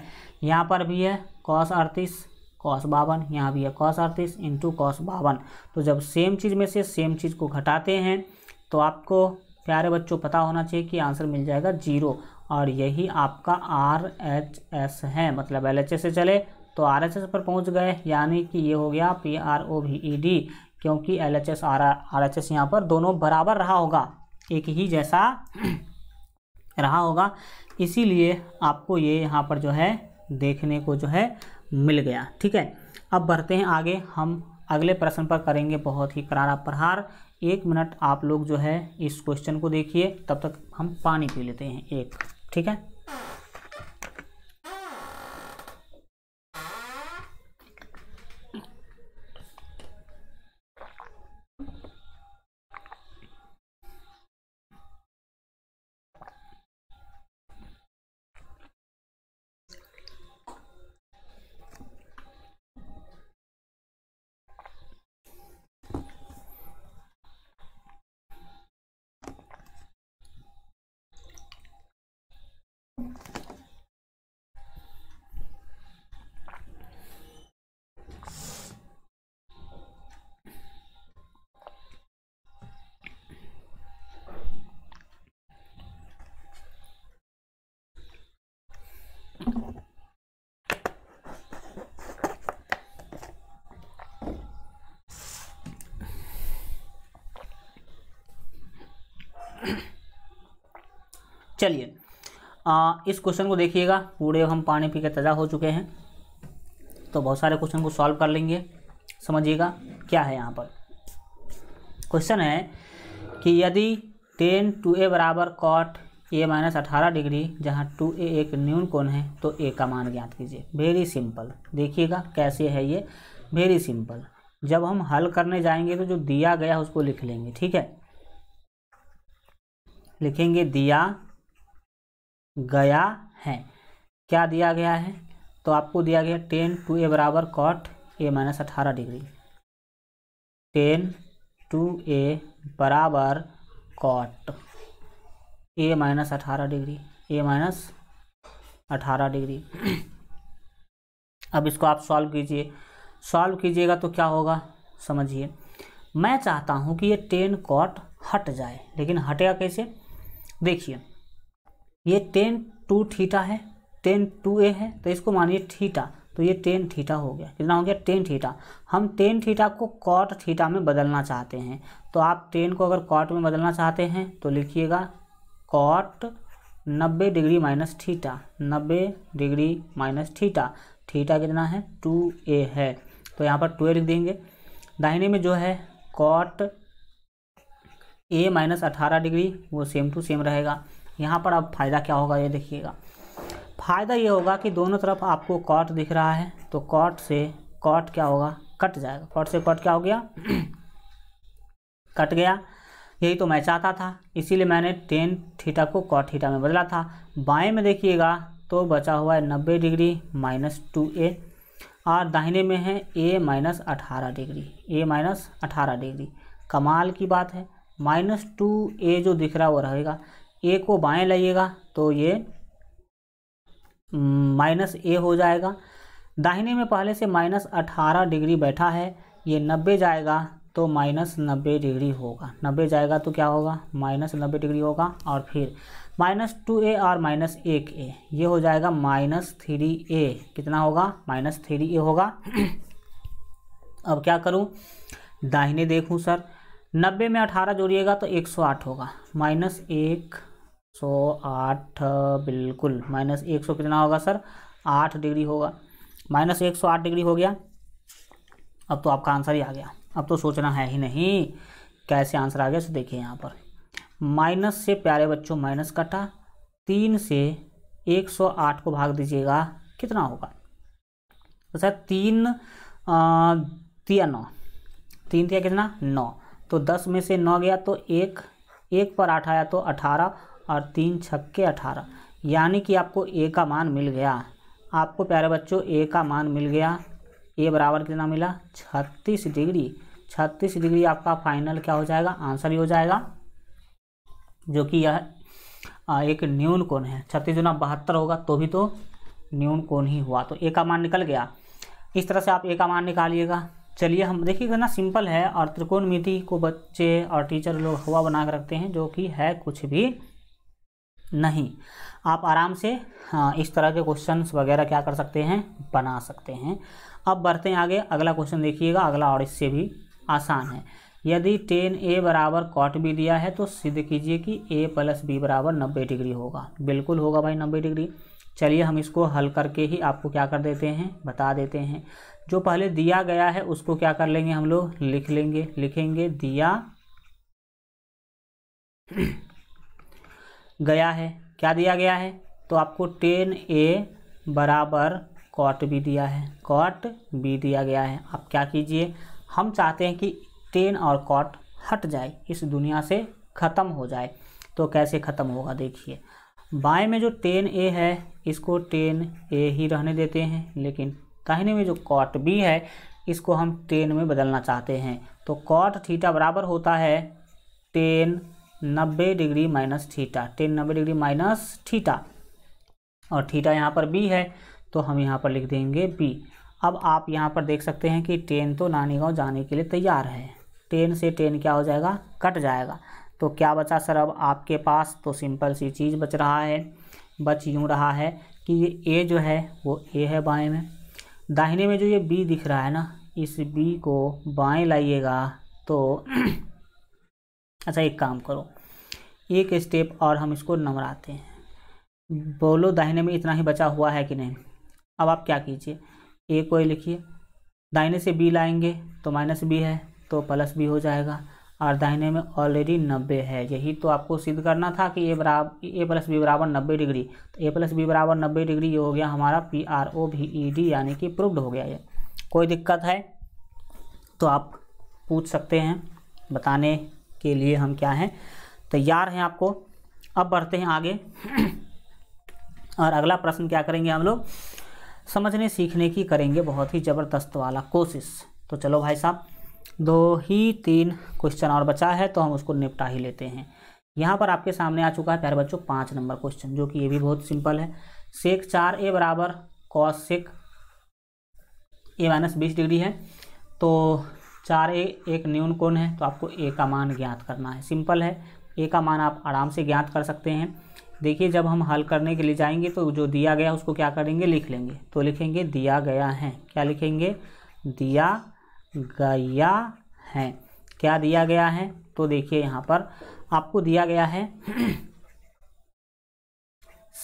यहाँ पर भी है कॉस अड़तीस कॉस बावन यहाँ भी है कॉस अड़तीस इंटू कॉस बावन तो जब सेम चीज़ में से सेम चीज़ को घटाते हैं तो आपको प्यारे बच्चों पता होना चाहिए कि आंसर मिल जाएगा जीरो और यही आपका आर एच एस है मतलब एल एच एस से चले तो आर एच एस पर पहुंच गए यानी कि ये हो गया P R O V E D क्योंकि L H S R R H S यहाँ पर दोनों बराबर रहा होगा एक ही जैसा रहा होगा इसीलिए आपको ये यहाँ पर जो है देखने को जो है मिल गया ठीक है अब बढ़ते हैं आगे हम अगले प्रश्न पर करेंगे बहुत ही करारा प्रहार एक मिनट आप लोग जो है इस क्वेश्चन को देखिए तब तक हम पानी पी लेते हैं एक ठीक है चलिए इस क्वेश्चन को देखिएगा पूरे हम पानी पी के तजा हो चुके हैं तो बहुत सारे क्वेश्चन को सॉल्व कर लेंगे समझिएगा क्या है यहाँ पर क्वेश्चन है कि यदि टेन टू ए बराबर कॉट ए माइनस अठारह डिग्री जहाँ टू ए एक न्यून कोण है तो ए का मान ज्ञात कीजिए वेरी सिंपल देखिएगा कैसे है ये वेरी सिंपल जब हम हल करने जाएंगे तो जो दिया गया उसको लिख लेंगे ठीक है लिखेंगे दिया गया है क्या दिया गया है तो आपको दिया गया टेन टू ए बराबर कॉट ए माइनस अठारह डिग्री टेन टू ए बराबर कॉट ए माइनस अठारह डिग्री ए माइनस अठारह डिग्री अब इसको आप सॉल्व कीजिए सॉल्व कीजिएगा तो क्या होगा समझिए मैं चाहता हूँ कि ये टेन कॉट हट जाए लेकिन हटेगा कैसे देखिए ये टेन टू थीटा है टेन टू ए है तो इसको मानिए थीटा तो ये टेन थीटा हो गया कितना हो गया टेन थीटा हम टेन थीटा को कॉट थीटा में बदलना चाहते हैं तो आप टेन को अगर कॉट में बदलना चाहते हैं तो लिखिएगा कॉट नब्बे डिग्री माइनस थीटा नब्बे डिग्री माइनस थीटा थीटा कितना है टू ए है तो यहाँ पर टू ए लिख देंगे दाहिने में जो है कॉट ए माइनस अठारह डिग्री वो सेम टू सेम रहेगा यहाँ पर अब फ़ायदा क्या होगा ये देखिएगा फ़ायदा ये होगा कि दोनों तरफ आपको कॉट दिख रहा है तो कॉट से कॉट क्या होगा कट जाएगा कॉट से कॉट क्या हो गया कट गया यही तो मैं चाहता था इसीलिए मैंने टेन थीटा को कॉट थीटा में बदला था बाएं में देखिएगा तो बचा हुआ है नब्बे डिग्री माइनस टू ए और दाहिने में है ए माइनस अठारह डिग्री ए माइनस अठारह डिग्री कमाल की बात है माइनस टू ए जो दिख रहा है वो रहेगा ए को बाएं लाइएगा तो ये माइनस हम्म, ए हो जाएगा दाहिने में पहले से माइनस अठारह डिग्री बैठा है ये नब्बे जाएगा तो माइनस नब्बे डिग्री होगा नब्बे जाएगा तो क्या होगा माइनस नब्बे डिग्री होगा और फिर माइनस टू ए और माइनस एक ए ये हो जाएगा माइनस थ्री ए कितना होगा माइनस थ्री ए होगा अब क्या करूं दाहिने देखूं सर नब्बे में अठारह जोड़िएगा तो एक सौ आठ होगा माइनस एक सौ आठ बिल्कुल माइनस एक सौ कितना होगा सर आठ डिग्री होगा माइनस एक सौ आठ डिग्री हो गया अब तो आपका आंसर ही आ गया अब तो सोचना है ही नहीं कैसे आंसर आ गया सो देखिए यहाँ पर माइनस से प्यारे बच्चों माइनस कटा तीन से एक सौ आठ को भाग दीजिएगा कितना होगा तो सर तीन तिया नौ तीन तिया कितना नौ तो दस में से नौ गया तो एक एक पर आठ आया तो अठारह और तीन छक्के अठारह यानी कि आपको ए का मान मिल गया आपको प्यारे बच्चों ए का मान मिल गया ए बराबर कितना मिला छत्तीस डिग्री छत्तीस डिग्री आपका फाइनल क्या हो जाएगा आंसर ही हो जाएगा जो कि यह एक न्यून कोण है छत्तीस गुना बहत्तर होगा तो भी तो न्यून कोण ही हुआ तो ए का मान निकल गया इस तरह से आप ए का मान निकालिएगा चलिए हम देखिएगा ना सिंपल है और मिति को बच्चे और टीचर लोग हवा बना के रखते हैं जो कि है कुछ भी नहीं आप आराम से हाँ, इस तरह के क्वेश्चंस वगैरह क्या कर सकते हैं बना सकते हैं अब बढ़ते हैं आगे अगला क्वेश्चन देखिएगा अगला और इससे भी आसान है यदि टेन ए बराबर कॉट भी दिया है तो सिद्ध कीजिए कि ए प्लस बी बराबर नब्बे डिग्री होगा बिल्कुल होगा भाई नब्बे डिग्री चलिए हम इसको हल करके ही आपको क्या कर देते हैं बता देते हैं जो पहले दिया गया है उसको क्या कर लेंगे हम लोग लिख लेंगे लिखेंगे दिया गया है क्या दिया गया है तो आपको टेन ए बराबर कॉट भी दिया है कॉट भी दिया गया है आप क्या कीजिए हम चाहते हैं कि टेन और कॉट हट जाए इस दुनिया से ख़त्म हो जाए तो कैसे ख़त्म होगा देखिए बाएं में जो टेन ए है इसको टेन ए ही रहने देते हैं लेकिन दाहिने में जो कॉट बी है इसको हम टेन में बदलना चाहते हैं तो कॉट थीटा बराबर होता है टेन नब्बे डिग्री माइनस थीटा टेन नब्बे डिग्री माइनस थीटा और थीटा यहाँ पर बी है तो हम यहाँ पर लिख देंगे बी अब आप यहाँ पर देख सकते हैं कि टेन तो नानी गाँव जाने के लिए तैयार है टेन से टेन क्या हो जाएगा कट जाएगा तो क्या बचा सर अब आपके पास तो सिंपल सी चीज़ बच रहा है बच यूँ रहा है कि ये ए जो है वो ए है बाएँ में दाहिने में जो ये बी दिख रहा है ना इस बी को बाएँ लाइएगा तो अच्छा एक काम करो एक स्टेप और हम इसको नवराते हैं बोलो दाहिने में इतना ही बचा हुआ है कि नहीं अब आप क्या कीजिए ए को ए लिखिए दाहिने से बी लाएंगे तो माइनस बी है तो प्लस बी हो जाएगा और दाहिने में ऑलरेडी नब्बे है यही तो आपको सिद्ध करना था कि ए बराबर ए प्लस बी बराबर नब्बे डिग्री तो ए प्लस बी बराबर नब्बे डिग्री ये हो गया हमारा पी आर ओ भी ई डी यानी कि प्रूव्ड हो गया ये कोई दिक्कत है तो आप पूछ सकते हैं बताने के लिए हम क्या हैं तैयार हैं आपको अब बढ़ते हैं आगे और अगला प्रश्न क्या करेंगे हम लोग समझने सीखने की करेंगे बहुत ही ज़बरदस्त वाला कोशिश तो चलो भाई साहब दो ही तीन क्वेश्चन और बचा है तो हम उसको निपटा ही लेते हैं यहाँ पर आपके सामने आ चुका है प्यारे बच्चों पाँच नंबर क्वेश्चन जो कि ये भी बहुत सिंपल है सेक चार ए बराबर कॉस सेक ए माइनस बीस डिग्री है तो चार ए एक न्यून कोण है तो आपको ए का मान ज्ञात करना है सिंपल है ए का मान आप आराम से ज्ञात कर सकते हैं देखिए जब हम हल करने के लिए जाएंगे तो जो दिया गया उसको क्या करेंगे लिख लेंगे तो लिखेंगे दिया गया है क्या लिखेंगे दिया गया है क्या दिया गया है तो देखिए यहाँ पर आपको दिया गया है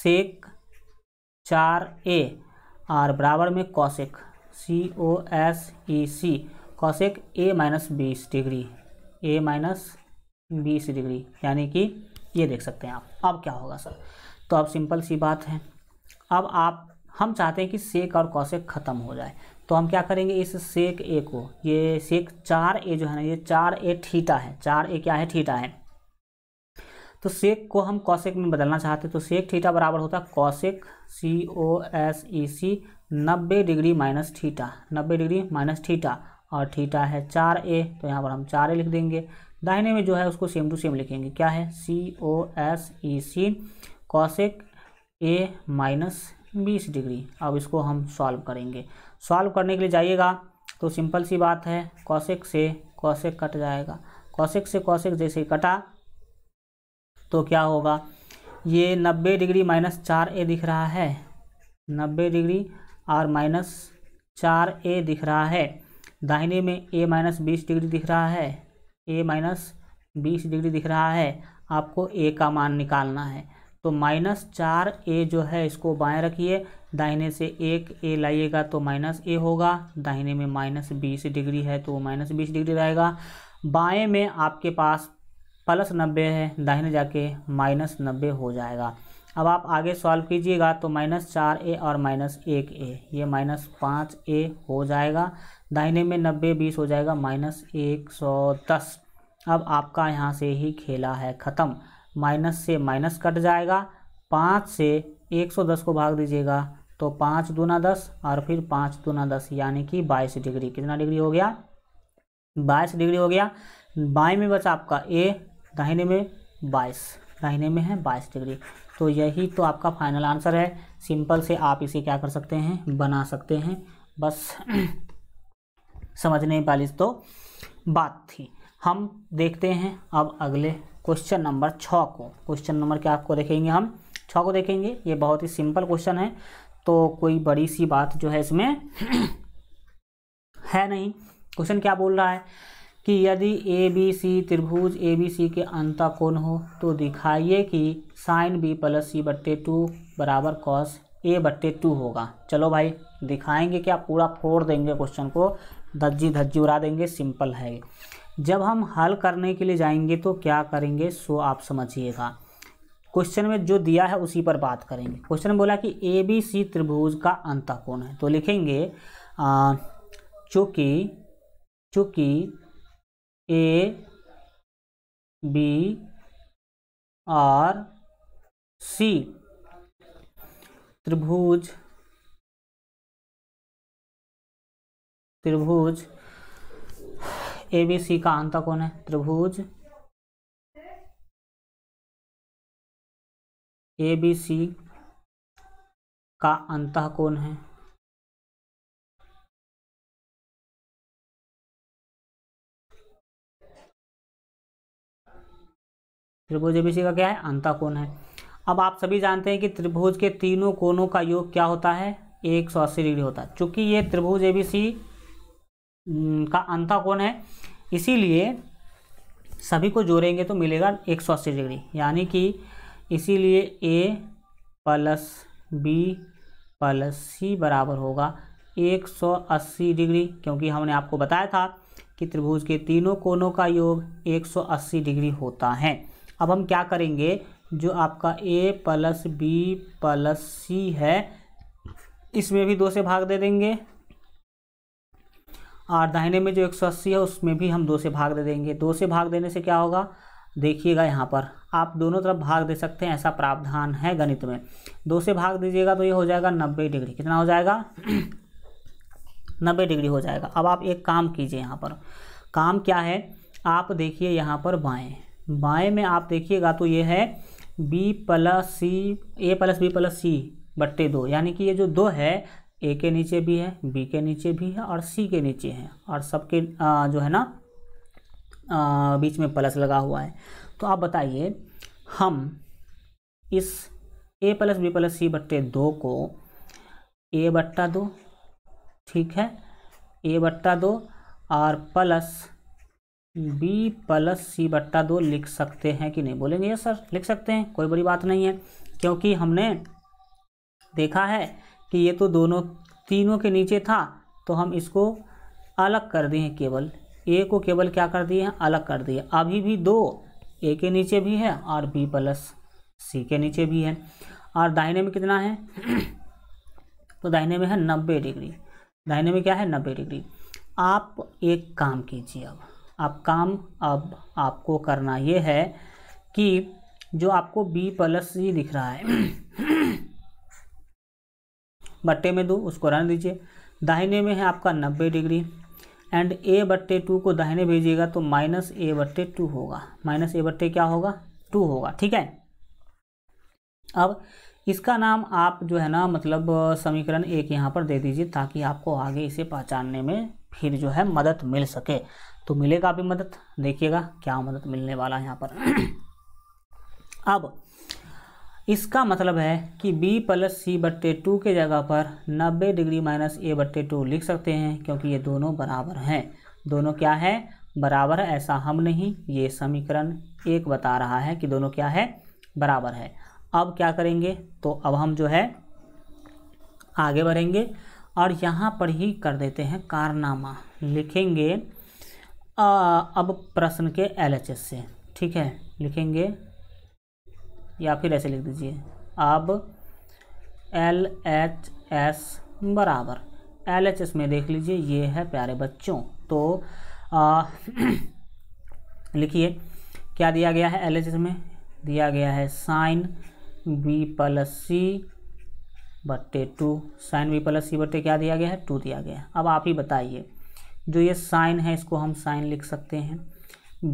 सेक चार ए और बराबर में cosec C O S E C cosec A minus बीस डिग्री ए माइनस बीस डिग्री यानी कि ये देख सकते हैं आप अब क्या होगा सर तो अब सिंपल सी बात है अब आप हम चाहते हैं कि सेक और कौशेक ख़त्म हो जाए तो हम क्या करेंगे इस सेक ए को ये सेक चार ए जो है ना ये चार ए ठीटा है चार ए क्या है ठीटा है तो सेक को हम कौशिक में बदलना चाहते हैं तो सेक ठीटा बराबर होता है Kaushik C O S E C नब्बे डिग्री माइनस ठीटा नब्बे डिग्री माइनस ठीटा और ठीटा है चार ए तो यहाँ पर हम चार ए लिख देंगे दाहिने में जो है उसको सेम टू सेम लिखेंगे क्या है C O S E C cosec A minus बीस डिग्री अब इसको हम सॉल्व करेंगे सॉल्व करने के लिए जाइएगा तो सिंपल सी बात है कॉशिक से कॉशिक कट जाएगा कॉशिक से कॉशिक जैसे कटा तो क्या होगा ये नब्बे डिग्री माइनस चार ए दिख रहा है नब्बे डिग्री और माइनस चार ए दिख रहा है दाहिने में ए माइनस बीस डिग्री दिख रहा है ए माइनस बीस डिग्री दिख रहा है आपको ए का मान निकालना है तो माइनस चार ए जो है इसको बाएं रखिए दाहिने से एक ए लाइएगा तो माइनस ए होगा दाहिने में माइनस बीस डिग्री है तो माइनस बीस डिग्री रहेगा बाएं में आपके पास प्लस नब्बे है दाहिने जाके माइनस नब्बे हो जाएगा अब आप आगे सॉल्व कीजिएगा तो माइनस चार ए और माइनस एक ए ये माइनस पाँच ए हो जाएगा दाहिने में नब्बे बीस हो जाएगा माइनस एक सौ दस अब आपका यहाँ से ही खेला है ख़त्म माइनस से माइनस कट जाएगा पाँच से एक सौ दस को भाग दीजिएगा तो पाँच दूना दस और फिर पाँच दूना दस यानी कि बाईस डिग्री कितना डिग्री हो गया बाईस डिग्री हो गया बाएँ में बचा आपका ए दाहिने में बाईस दाहिने में है बाईस डिग्री तो यही तो आपका फाइनल आंसर है सिंपल से आप इसे क्या कर सकते हैं बना सकते हैं बस समझने वाली तो बात थी हम देखते हैं अब अगले क्वेश्चन नंबर छः को क्वेश्चन नंबर क्या आपको देखेंगे हम छः को देखेंगे ये बहुत ही सिंपल क्वेश्चन है तो कोई बड़ी सी बात जो है इसमें है नहीं क्वेश्चन क्या बोल रहा है कि यदि ए बी सी त्रिभुज ए बी सी के अंत कोण हो तो दिखाइए कि साइन बी प्लस सी बट्टे टू बराबर कॉस ए बट्टे टू होगा चलो भाई दिखाएंगे क्या पूरा फोड़ देंगे क्वेश्चन को धज्जी धज्जी उड़ा देंगे सिंपल है जब हम हल करने के लिए जाएंगे तो क्या करेंगे सो आप समझिएगा क्वेश्चन में जो दिया है उसी पर बात करेंगे क्वेश्चन में बोला कि ए बी सी त्रिभुज का अंत कोण है तो लिखेंगे चूँकि चूँकि ए बी और सी त्रिभुज त्रिभुज ए बी सी का अंत कौन है त्रिभुज ए बी सी का अंत कौन है त्रिभुज एबीसी का क्या है अंत कौन है अब आप सभी जानते हैं कि त्रिभुज के तीनों कोनों का योग क्या होता है एक सौ अस्सी डिग्री होता है चूँकि ये त्रिभुज ए बी सी का अंता कोण है इसीलिए सभी को जोड़ेंगे तो मिलेगा एक सौ अस्सी डिग्री यानी कि इसीलिए A plus B plus C बराबर होगा एक सौ अस्सी डिग्री क्योंकि हमने आपको बताया था कि त्रिभुज के तीनों कोनों का योग एक सौ अस्सी डिग्री होता है अब हम क्या करेंगे जो आपका A plus B plus C है इसमें भी दो से भाग दे देंगे और दाहिने में जो एक सौ अस्सी है उसमें भी हम दो से भाग दे देंगे दो से भाग देने से क्या होगा देखिएगा यहाँ पर आप दोनों तरफ भाग दे सकते हैं ऐसा प्रावधान है गणित में दो से भाग दीजिएगा तो ये हो जाएगा नब्बे डिग्री कितना हो जाएगा नब्बे डिग्री हो जाएगा अब आप एक काम कीजिए यहाँ पर काम क्या है आप देखिए यहाँ पर बाएँ बाएँ में आप देखिएगा तो ये है B plus C A plus B plus C बट्टे दो यानी कि ये जो दो है ए के नीचे भी है बी के नीचे भी है और सी के नीचे है और सबके जो है ना आ, बीच में प्लस लगा हुआ है तो आप बताइए हम इस A plus B plus C बट्टे दो को ए बट्टा दो ठीक है ए बट्टा दो और प्लस बी प्लस सी बट्टा दो लिख सकते हैं कि नहीं बोलेंगे ये सर लिख सकते हैं कोई बड़ी बात नहीं है क्योंकि हमने देखा है कि ये तो दोनों तीनों के नीचे था तो हम इसको अलग कर दिए हैं केवल ए को केवल क्या कर दिए हैं अलग कर दिए अभी भी दो ए के नीचे भी है और बी प्लस सी के नीचे भी है और दाहिने में कितना है तो दाहिने में है नब्बे डिग्री दाहिने में क्या है नब्बे डिग्री आप एक काम कीजिए अब आप काम अब आपको करना ये है कि जो आपको बी प्लस सी दिख रहा है बट्टे में दो उसको रहने दीजिए दाहिने में है आपका नब्बे डिग्री एंड ए बट्टे टू को दाहिने भेजिएगा तो माइनस ए बट्टे टू होगा माइनस ए बट्टे क्या होगा टू होगा ठीक है अब इसका नाम आप जो है ना मतलब समीकरण एक यहाँ पर दे दीजिए ताकि आपको आगे इसे पहचानने में फिर जो है मदद मिल सके तो मिलेगा अभी मदद देखिएगा क्या मदद मिलने वाला है यहाँ पर अब इसका मतलब है कि b प्लस सी बट्टे टू के जगह पर 90 डिग्री माइनस ए बट्टे टू लिख सकते हैं क्योंकि ये दोनों बराबर हैं दोनों क्या है बराबर है ऐसा हम नहीं ये समीकरण एक बता रहा है कि दोनों क्या है बराबर है अब क्या करेंगे तो अब हम जो है आगे बढ़ेंगे और यहाँ पर ही कर देते हैं कारनामा लिखेंगे आ, अब प्रश्न के एलएचएस से ठीक है लिखेंगे या फिर ऐसे लिख दीजिए अब एल एच एस बराबर एल एच एस में देख लीजिए ये है प्यारे बच्चों तो लिखिए क्या दिया गया है एल एच एस में दिया गया है साइन बी प्लस सी बट्टे two sine B plus C बट्टे क्या दिया गया है टू दिया गया है अब आप ही बताइए जो ये साइन है इसको हम साइन लिख सकते हैं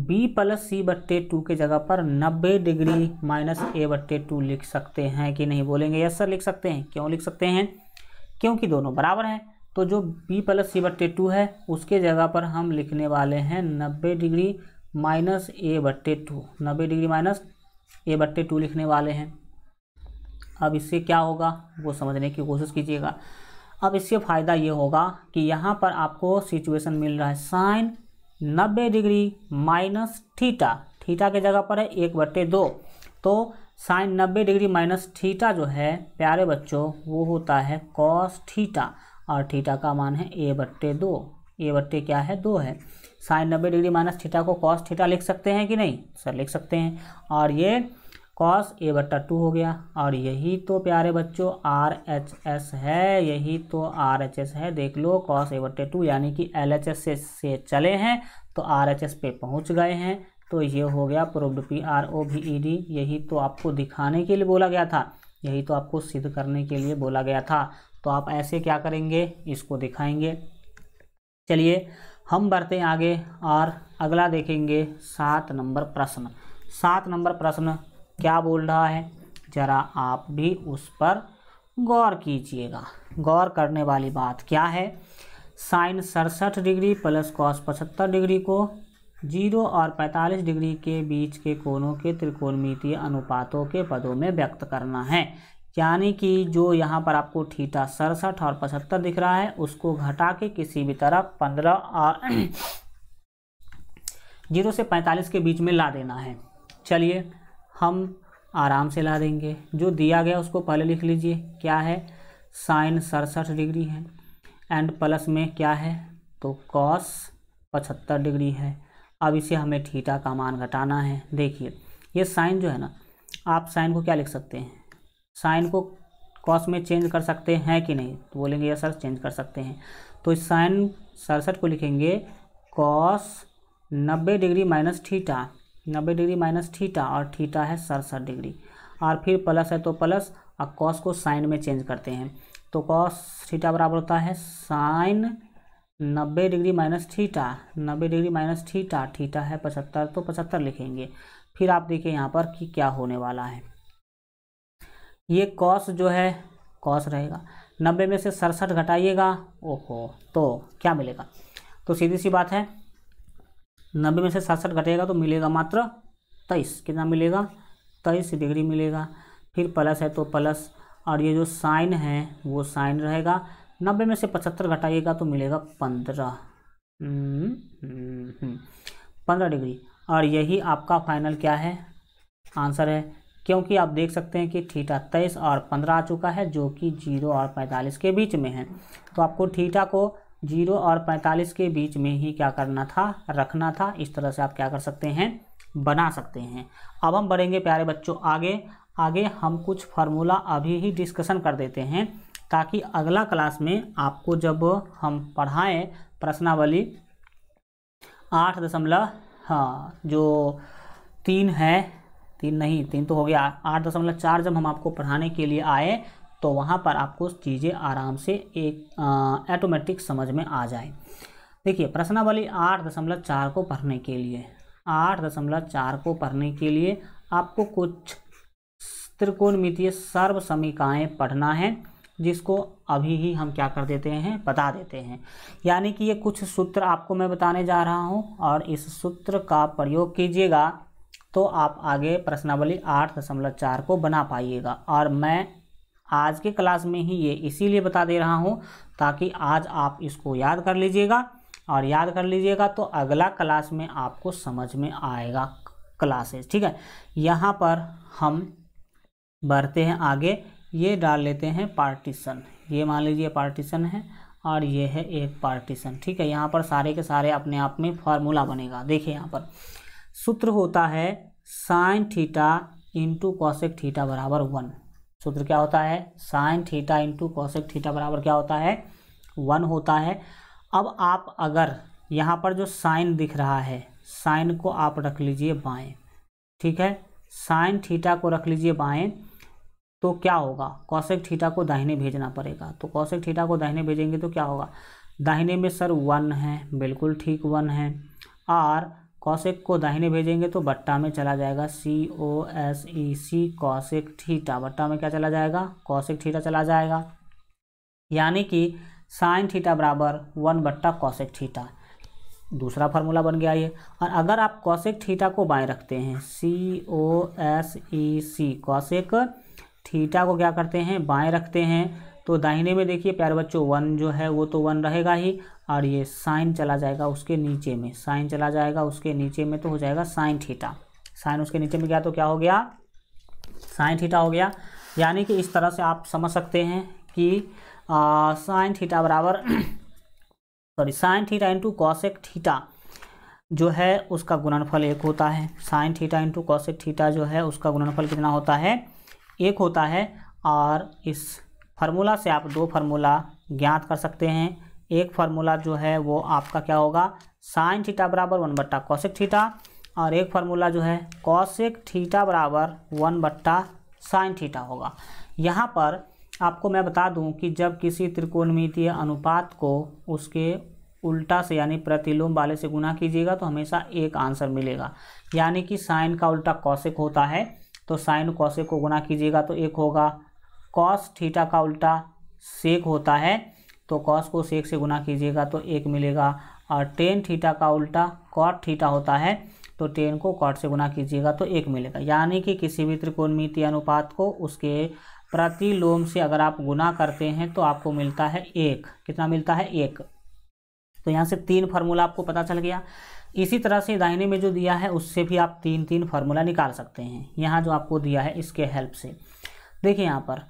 बी प्लस सी बट्टे टू के जगह पर नब्बे डिग्री माइनस ए बट्टे टू लिख सकते हैं कि नहीं बोलेंगे यस सर लिख सकते हैं क्यों लिख सकते हैं क्योंकि दोनों बराबर हैं तो जो बी प्लस सी बट्टे टू है उसके जगह पर हम लिखने वाले हैं नब्बे डिग्री माइनस ए बट्टे टू नब्बे डिग्री माइनस ए बट्टे टू लिखने वाले हैं अब इससे क्या होगा वो समझने की कोशिश कीजिएगा अब इससे फ़ायदा ये होगा कि यहाँ पर आपको सिचुएशन मिल रहा है साइन नब्बे डिग्री माइनस थीटा थीटा के जगह पर है एक बट्टे दो तो साइन नब्बे डिग्री माइनस थीटा जो है प्यारे बच्चों वो होता है कॉस थीटा और थीटा का मान है ए बट्टे दो ए बट्टे क्या है दो है साइन नब्बे डिग्री माइनस थीटा को कॉस थीटा लिख सकते हैं कि नहीं सर लिख सकते हैं और ये कॉस ए बट्टा टू हो गया और यही तो प्यारे बच्चों आर एच एस है यही तो आर एच एस है देख लो कॉस ए बट्टे टू यानी कि एल एच एस से से चले हैं तो आर एच एस पे पहुंच गए हैं तो ये हो गया प्रोब्ड पी आर ओ भी ई डी यही तो आपको दिखाने के लिए बोला गया था यही तो आपको सिद्ध करने के लिए बोला गया था तो आप ऐसे क्या करेंगे इसको दिखाएंगे चलिए हम बढ़ते हैं आगे और अगला देखेंगे सात नंबर प्रश्न सात नंबर प्रश्न क्या बोल रहा है ज़रा आप भी उस पर गौर कीजिएगा गौर करने वाली बात क्या है साइन सड़सठ डिग्री प्लस कॉस पचहत्तर डिग्री को जीरो और पैंतालीस डिग्री के बीच के कोनों के त्रिकोणमितीय अनुपातों के पदों में व्यक्त करना है यानी कि जो यहाँ पर आपको ठीटा सड़सठ और पचहत्तर दिख रहा है उसको घटा के किसी भी तरफ पंद्रह और जीरो से पैंतालीस के बीच में ला देना है चलिए हम आराम से ला देंगे जो दिया गया उसको पहले लिख लीजिए क्या है साइन सड़सठ डिग्री है एंड प्लस में क्या है तो कॉस पचहत्तर डिग्री है अब इसे हमें ठीटा का मान घटाना है देखिए ये साइन जो है ना आप साइन को क्या लिख सकते हैं साइन को कॉस में चेंज कर सकते हैं कि नहीं तो बोलेंगे यस सर चेंज कर सकते हैं तो इस साइन सड़सठ को लिखेंगे कॉस नब्बे डिग्री माइनस थीटा नब्बे डिग्री माइनस थीटा और थीटा है सड़सठ डिग्री और फिर प्लस है तो प्लस और कॉस को साइन में चेंज करते हैं तो कॉस थीटा बराबर होता है साइन नब्बे डिग्री माइनस थीटा नब्बे डिग्री माइनस थीटा थीटा है पचहत्तर तो पचहत्तर लिखेंगे फिर आप देखिए यहाँ पर कि क्या होने वाला है ये कॉस जो है कॉस रहेगा नब्बे में से सड़सठ घटाइएगा ओहो तो क्या मिलेगा तो सीधी सी बात है नब्बे में से सासठ घटेगा तो मिलेगा मात्र तेईस कितना मिलेगा तेईस डिग्री मिलेगा फिर प्लस है तो प्लस और ये जो साइन है वो साइन रहेगा नब्बे में से पचहत्तर घटाइएगा तो मिलेगा पंद्रह हम्म, हम्म, हम्म। पंद्रह डिग्री और यही आपका फाइनल क्या है आंसर है क्योंकि आप देख सकते हैं कि थीटा तेईस और पंद्रह आ चुका है जो कि जीरो और पैंतालीस के बीच में है तो आपको थीटा को जीरो और पैंतालीस के बीच में ही क्या करना था रखना था इस तरह से आप क्या कर सकते हैं बना सकते हैं अब हम बढ़ेंगे प्यारे बच्चों आगे आगे हम कुछ फार्मूला अभी ही डिस्कशन कर देते हैं ताकि अगला क्लास में आपको जब हम पढ़ाएं प्रश्नावली आठ दशमलव हाँ जो तीन है तीन नहीं तीन तो हो गया आठ दशमलव चार जब हम आपको पढ़ाने के लिए आए तो वहाँ पर आपको चीज़ें आराम से एक ऐटोमेटिक समझ में आ जाए देखिए प्रश्नावली आठ दशमलव चार को पढ़ने के लिए आठ दशमलव चार को पढ़ने के लिए आपको कुछ त्रिकोणमितीय सर्व समीकाएँ पढ़ना है जिसको अभी ही हम क्या कर देते हैं बता देते हैं यानी कि ये कुछ सूत्र आपको मैं बताने जा रहा हूँ और इस सूत्र का प्रयोग कीजिएगा तो आप आगे प्रश्नावली आठ दशमलव चार को बना पाइएगा और मैं आज के क्लास में ही ये इसीलिए बता दे रहा हूँ ताकि आज आप इसको याद कर लीजिएगा और याद कर लीजिएगा तो अगला क्लास में आपको समझ में आएगा क्लासेस ठीक है यहाँ पर हम बढ़ते हैं आगे ये डाल लेते हैं पार्टीशन ये मान लीजिए पार्टीशन है और ये है एक पार्टीशन ठीक है यहाँ पर सारे के सारे अपने आप में फार्मूला बनेगा देखिए यहाँ पर सूत्र होता है sine theta into cosec theta बराबर वन सूत्र क्या होता है sine theta into cosec theta बराबर क्या होता है वन होता है अब आप अगर यहाँ पर जो साइन दिख रहा है साइन को आप रख लीजिए बाएं ठीक है साइन थीटा को रख लीजिए बाएं तो क्या होगा कौशिक थीटा को दाहिने भेजना पड़ेगा तो कौशिक थीटा को दाहिने भेजेंगे तो क्या होगा दाहिने में सर वन है बिल्कुल ठीक वन है और कौशिक को दाहिने भेजेंगे तो बट्टा में चला जाएगा C O S E C cosec theta बट्टा में क्या चला जाएगा कौशिक ठीटा चला जाएगा यानी कि साइन थीटा बराबर वन बट्टा कौशिक ठीटा दूसरा फार्मूला बन गया ये और अगर आप कौशिक थीटा को बाएं रखते हैं C O S E C cosec theta को क्या करते हैं बाएं रखते हैं तो दाहिने में देखिए प्यारे बच्चों वन जो है वो तो वन रहेगा ही और ये साइन चला जाएगा उसके नीचे में साइन चला जाएगा उसके नीचे में तो हो जाएगा साइन थीटा साइन उसके नीचे में गया तो क्या हो गया साइन थीटा हो गया यानी कि इस तरह से आप समझ सकते हैं कि साइन थीटा बराबर sorry sine theta into cosec theta जो है उसका गुणनफल एक होता है sine theta into cosec theta जो है उसका गुणनफल कितना होता है एक होता है और इस फार्मूला से आप दो फार्मूला ज्ञात कर सकते हैं एक फार्मूला जो है वो आपका क्या होगा साइन थीटा बराबर वन बट्टा कौशिक थीटा और एक फार्मूला जो है कौशिक थीटा बराबर वन बट्टा साइन थीटा होगा यहाँ पर आपको मैं बता दूं कि जब किसी त्रिकोणमितीय अनुपात को उसके उल्टा से यानी प्रतिलोम वाले से गुना कीजिएगा तो हमेशा एक आंसर मिलेगा यानी कि साइन का उल्टा कौशिक होता है तो साइन कौशिक को गुना कीजिएगा तो एक होगा कॉस थीटा का उल्टा सेक होता है तो कॉस को सेक से गुना कीजिएगा तो एक मिलेगा और टेन थीटा का उल्टा कॉट थीटा होता है तो टेन को कॉट से गुना कीजिएगा तो एक मिलेगा यानी कि किसी भी त्रिकोणमिति अनुपात को उसके प्रतिलोम से अगर आप गुना करते हैं तो आपको मिलता है एक कितना मिलता है एक तो यहाँ से तीन फार्मूला आपको पता चल गया इसी तरह से दाहिने में जो दिया है उससे भी आप तीन तीन फार्मूला निकाल सकते हैं यहाँ जो आपको दिया है इसके हेल्प से देखिए यहाँ पर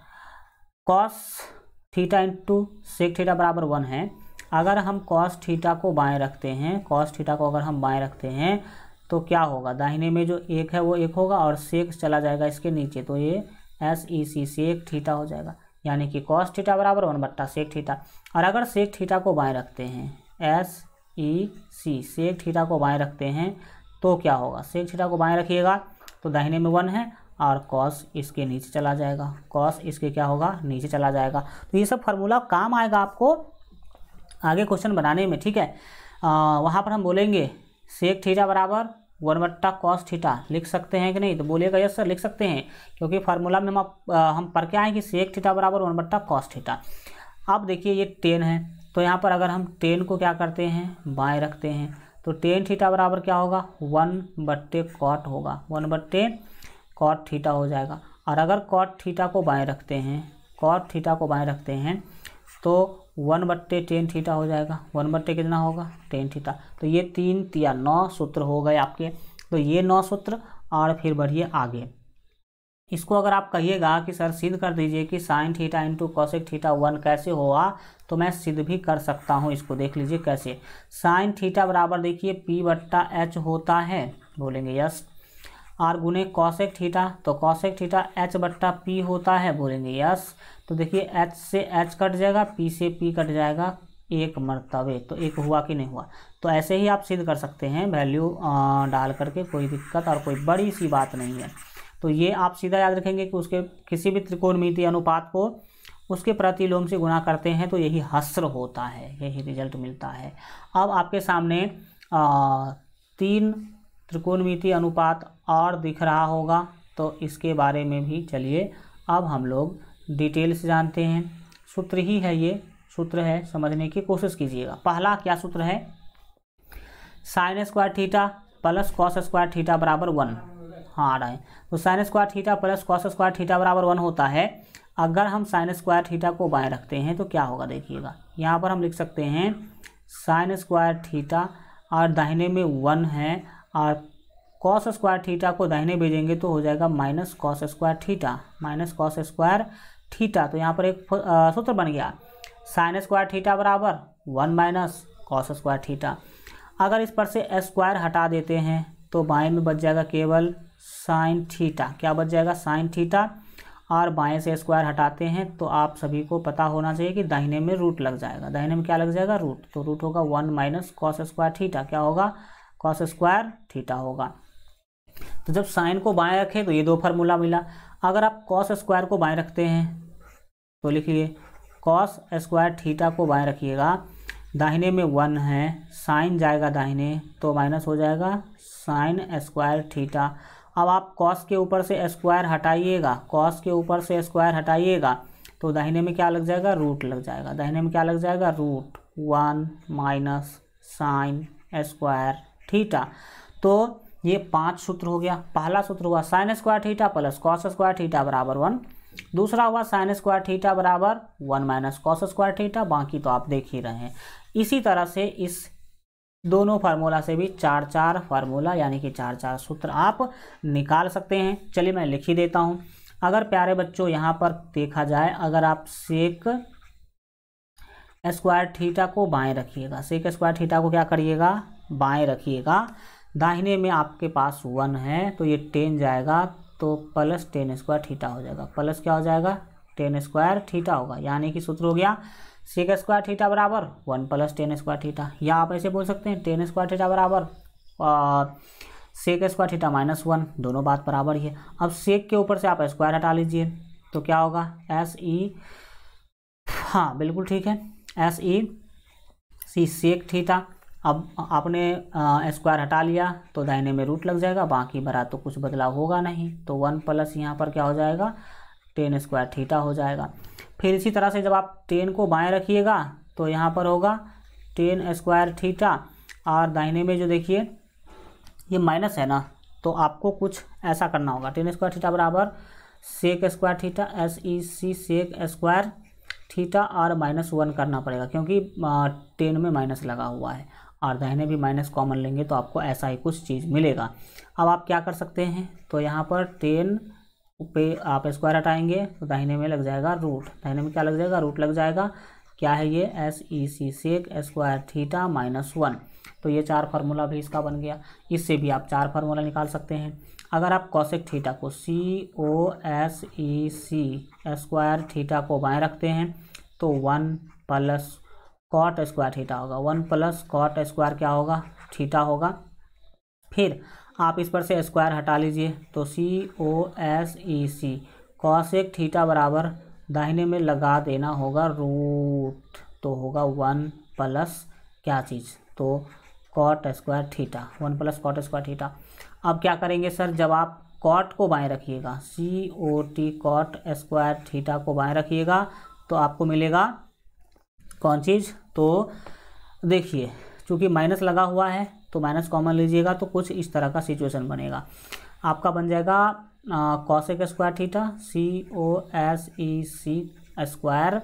cos theta into sec theta बराबर वन है अगर हम कॉस थीटा को बाएं रखते हैं कॉस थीटा को अगर हम बाएं रखते हैं तो क्या होगा दाहिने में जो एक है वो एक होगा और सेक चला जाएगा इसके नीचे तो ये S E C sec theta हो जाएगा यानी कि कॉस थीटा बराबर वन बट्टा सेक थीटा और अगर सेक थीटा को बाएं रखते हैं S E C sec theta को बाएं रखते हैं तो क्या होगा सेक थीटा को बाएं रखिएगा तो दाहिने में वन है और कॉस इसके नीचे चला जाएगा कॉस इसके क्या होगा नीचे चला जाएगा तो ये सब फार्मूला काम आएगा आपको आगे क्वेश्चन बनाने में ठीक है वहाँ पर हम बोलेंगे सेक ठीठा बराबर वन बट्टा कॉस ठीठा लिख सकते हैं कि नहीं तो बोलिएगा यस सर लिख सकते हैं क्योंकि फार्मूला में हम आ, हम पढ़ के आए कि सेक ठीठा बराबर वन बट्टा कॉस ठीठा अब देखिए ये टेन है तो यहाँ पर अगर हम टेन को क्या करते हैं बाएँ रखते हैं तो टेन ठीठा बराबर क्या होगा वन बट्टे कॉट होगा वन बट्टे कॉट थीटा हो जाएगा और अगर कॉट थीटा को बाएँ रखते हैं कॉट थीटा को बाएँ रखते हैं तो वन बट्टे टेन थीटा हो जाएगा वन बट्टे कितना होगा टेन थीटा तो ये तीन या नौ सूत्र हो गए आपके तो ये नौ सूत्र और फिर बढ़िए आगे इसको अगर आप कहिएगा कि सर सिद्ध कर दीजिए कि sine theta into cosec theta one कैसे हुआ तो मैं सिद्ध भी कर सकता हूँ इसको देख लीजिए कैसे साइन थीटा बराबर देखिए पी बट्टा एच होता है बोलेंगे यस आर गुने कौशिक ठीठा तो कॉसेक ठीठा एच बट्टा पी होता है बोलेंगे यस तो देखिए एच से एच कट जाएगा पी से पी कट जाएगा एक मरतबे तो एक हुआ कि नहीं हुआ तो ऐसे ही आप सिद्ध कर सकते हैं वैल्यू डाल करके कोई दिक्कत और कोई बड़ी सी बात नहीं है तो ये आप सीधा याद रखेंगे कि उसके किसी भी त्रिकोणमिति अनुपात को उसके प्रतिलोम से गुना करते हैं तो यही हस्र होता है यही रिजल्ट मिलता है अब आपके सामने आ, तीन त्रिकोणमिति अनुपात और दिख रहा होगा तो इसके बारे में भी चलिए अब हम लोग डिटेल से जानते हैं सूत्र ही है ये सूत्र है समझने की कोशिश कीजिएगा पहला क्या सूत्र है sine square theta plus cos square theta बराबर वन हाँ आ रहा है तो sine square theta plus cos square theta बराबर वन होता है अगर हम साइन स्क्वायर थीटा को बाएं रखते हैं तो क्या होगा देखिएगा यहाँ पर हम लिख सकते हैं साइन स्क्वायर थीटा और दाहिने में वन है और कॉस स्क्वायर थीटा को दाहिने भेजेंगे तो हो जाएगा minus cos square theta minus cos square theta तो यहाँ पर एक सूत्र बन गया साइन स्क्वायर थीटा बराबर one minus cos square theta अगर इस पर से स्क्वायर हटा देते हैं तो बाएं में बच जाएगा केवल साइन थीटा क्या बच जाएगा साइन थीटा और बाएं से स्क्वायर हटाते हैं तो आप सभी को पता होना चाहिए कि दाहिने में रूट लग जाएगा दाहिने में क्या लग जाएगा रूट तो रूट होगा one minus cos square theta क्या होगा कॉस स्क्वायर थीटा होगा तो जब साइन को बाएं रखें तो ये दो फार्मूला मिला अगर आप कॉस स्क्वायर को बाएं रखते हैं तो लिखिए कॉस स्क्वायर थीटा को बाएं रखिएगा दाहिने में वन है साइन जाएगा दाहिने तो माइनस हो जाएगा साइन स्क्वायर थीटा अब आप कॉस के ऊपर से स्क्वायर हटाइएगा कॉस के ऊपर से स्क्वायर हटाइएगा तो दाहिने में क्या लग जाएगा रूट लग जाएगा दाहिने में क्या लग जाएगा root one minus sine square theta तो ये पांच सूत्र हो गया पहला सूत्र हुआ sine square theta plus cos square theta बराबर वन दूसरा हुआ साइन स्क्वायर थीटा बराबर one minus cos square theta बाकी तो आप देख ही रहे हैं इसी तरह से इस दोनों फार्मूला से भी चार चार फार्मूला यानी कि चार चार सूत्र आप निकाल सकते हैं चलिए मैं लिख ही देता हूँ अगर प्यारे बच्चों यहाँ पर देखा जाए अगर आप सेक स्क्वायर थीटा को बाएं रखिएगा सेक स्क्वायर थीटा को क्या करिएगा बाएं रखिएगा दाहिने में आपके पास वन है तो ये टेन जाएगा तो प्लस टेन स्क्वायर थीटा हो जाएगा प्लस क्या हो जाएगा टेन स्क्वायर थीटा होगा यानी कि सूत्र हो गया सेक स्क्वायर थीटा बराबर one plus tan square theta या आप ऐसे बोल सकते हैं टेन स्क्वायर थीटा बराबर और sec square theta minus one दोनों बात बराबर ही है अब सेक के ऊपर से आप स्क्वायर हटा लीजिए तो क्या होगा एस ई e, हाँ बिल्कुल ठीक है S E C sec theta अब आपने स्क्वायर हटा लिया तो दाहिने में रूट लग जाएगा बाकी भरा तो कुछ बदलाव होगा नहीं तो वन प्लस यहाँ पर क्या हो जाएगा टेन स्क्वायर थीटा हो जाएगा फिर इसी तरह से जब आप टेन को बाएँ रखिएगा तो यहाँ पर होगा टेन स्क्वायर थीटा और दाहिने में जो देखिए ये माइनस है ना तो आपको कुछ ऐसा करना होगा टेन स्क्वायर थीटा बराबर sec square theta S E C sec square theta और माइनस वन करना पड़ेगा क्योंकि टेन में माइनस लगा हुआ है और दाहिने भी माइनस कॉमन लेंगे तो आपको ऐसा ही कुछ चीज़ मिलेगा अब आप क्या कर सकते हैं तो यहाँ पर टेन पे आप स्क्वायर हटाएंगे तो दाहिने में लग जाएगा रूट दाहिने में क्या लग जाएगा रूट लग जाएगा क्या है ये S E C sec square theta minus one तो ये चार फार्मूला भी इसका बन गया इससे भी आप चार फार्मूला निकाल सकते हैं अगर आप कौशिक थीटा को C O S E C square theta को बाएँ रखते हैं तो one plus cot square theta होगा वन प्लस कॉट स्क्वायर क्या होगा थीटा होगा फिर आप इस पर से स्क्वायर हटा लीजिए तो C O S E C cos एक थीटा बराबर दाहिने में लगा देना होगा रूट तो होगा वन प्लस क्या चीज़ तो cot square theta one plus cot square theta अब क्या करेंगे सर जब आप कॉट को बाएं रखिएगा C O T cot square theta को बाएं रखिएगा तो आपको मिलेगा कौन चीज़ तो देखिए चूँकि माइनस लगा हुआ है तो माइनस कॉमन लीजिएगा तो कुछ इस तरह का सिचुएशन बनेगा आपका बन जाएगा cosec square theta C O S E C square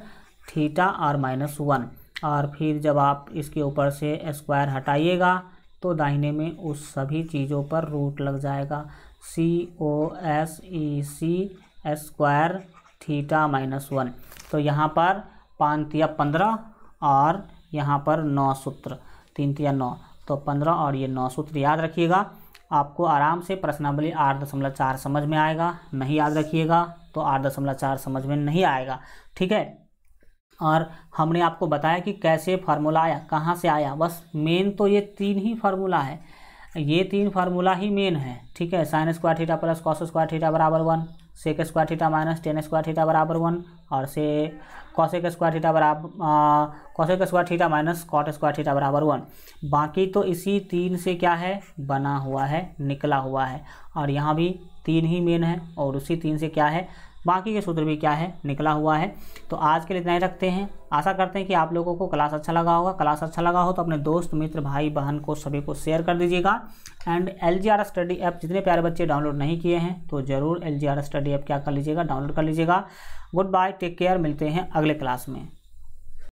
theta और माइनस वन और फिर जब आप इसके ऊपर से स्क्वायर हटाइएगा तो दाहिने में उस सभी चीज़ों पर रूट लग जाएगा C O S E C square theta minus one तो यहाँ पर पाँच या पंद्रह और यहाँ पर नौ सूत्र तीन तीन तो नौ तो पंद्रह और ये नौ सूत्र याद रखिएगा आपको आराम से प्रश्नावली आठ दशमलव चार समझ में आएगा नहीं याद रखिएगा तो आठ दशमलव चार समझ में नहीं आएगा ठीक है और हमने आपको बताया कि कैसे फार्मूला आया कहाँ से आया बस मेन तो ये तीन ही फार्मूला है ये तीन फार्मूला ही मेन है ठीक है sine square theta plus cos square theta बराबर one sec square theta minus tan square theta बराबर वन और से कौशिक स्क्वायर थीटा बराबर cosec square theta minus cot square theta बराबर वन बाकी तो इसी तीन से क्या है बना हुआ है निकला हुआ है और यहाँ भी तीन ही मेन है और उसी तीन से क्या है बाकी के सूत्र भी क्या है निकला हुआ है तो आज के लिए इतना ही रखते हैं आशा करते हैं कि आप लोगों को क्लास अच्छा लगा होगा क्लास अच्छा लगा हो तो अपने दोस्त मित्र भाई बहन को सभी को शेयर कर दीजिएगा एंड एल स्टडी ऐप जितने प्यारे बच्चे डाउनलोड नहीं किए हैं तो ज़रूर एल स्टडी ऐप क्या कर लीजिएगा डाउनलोड कर लीजिएगा गुड बाय टेक केयर मिलते हैं अगले क्लास में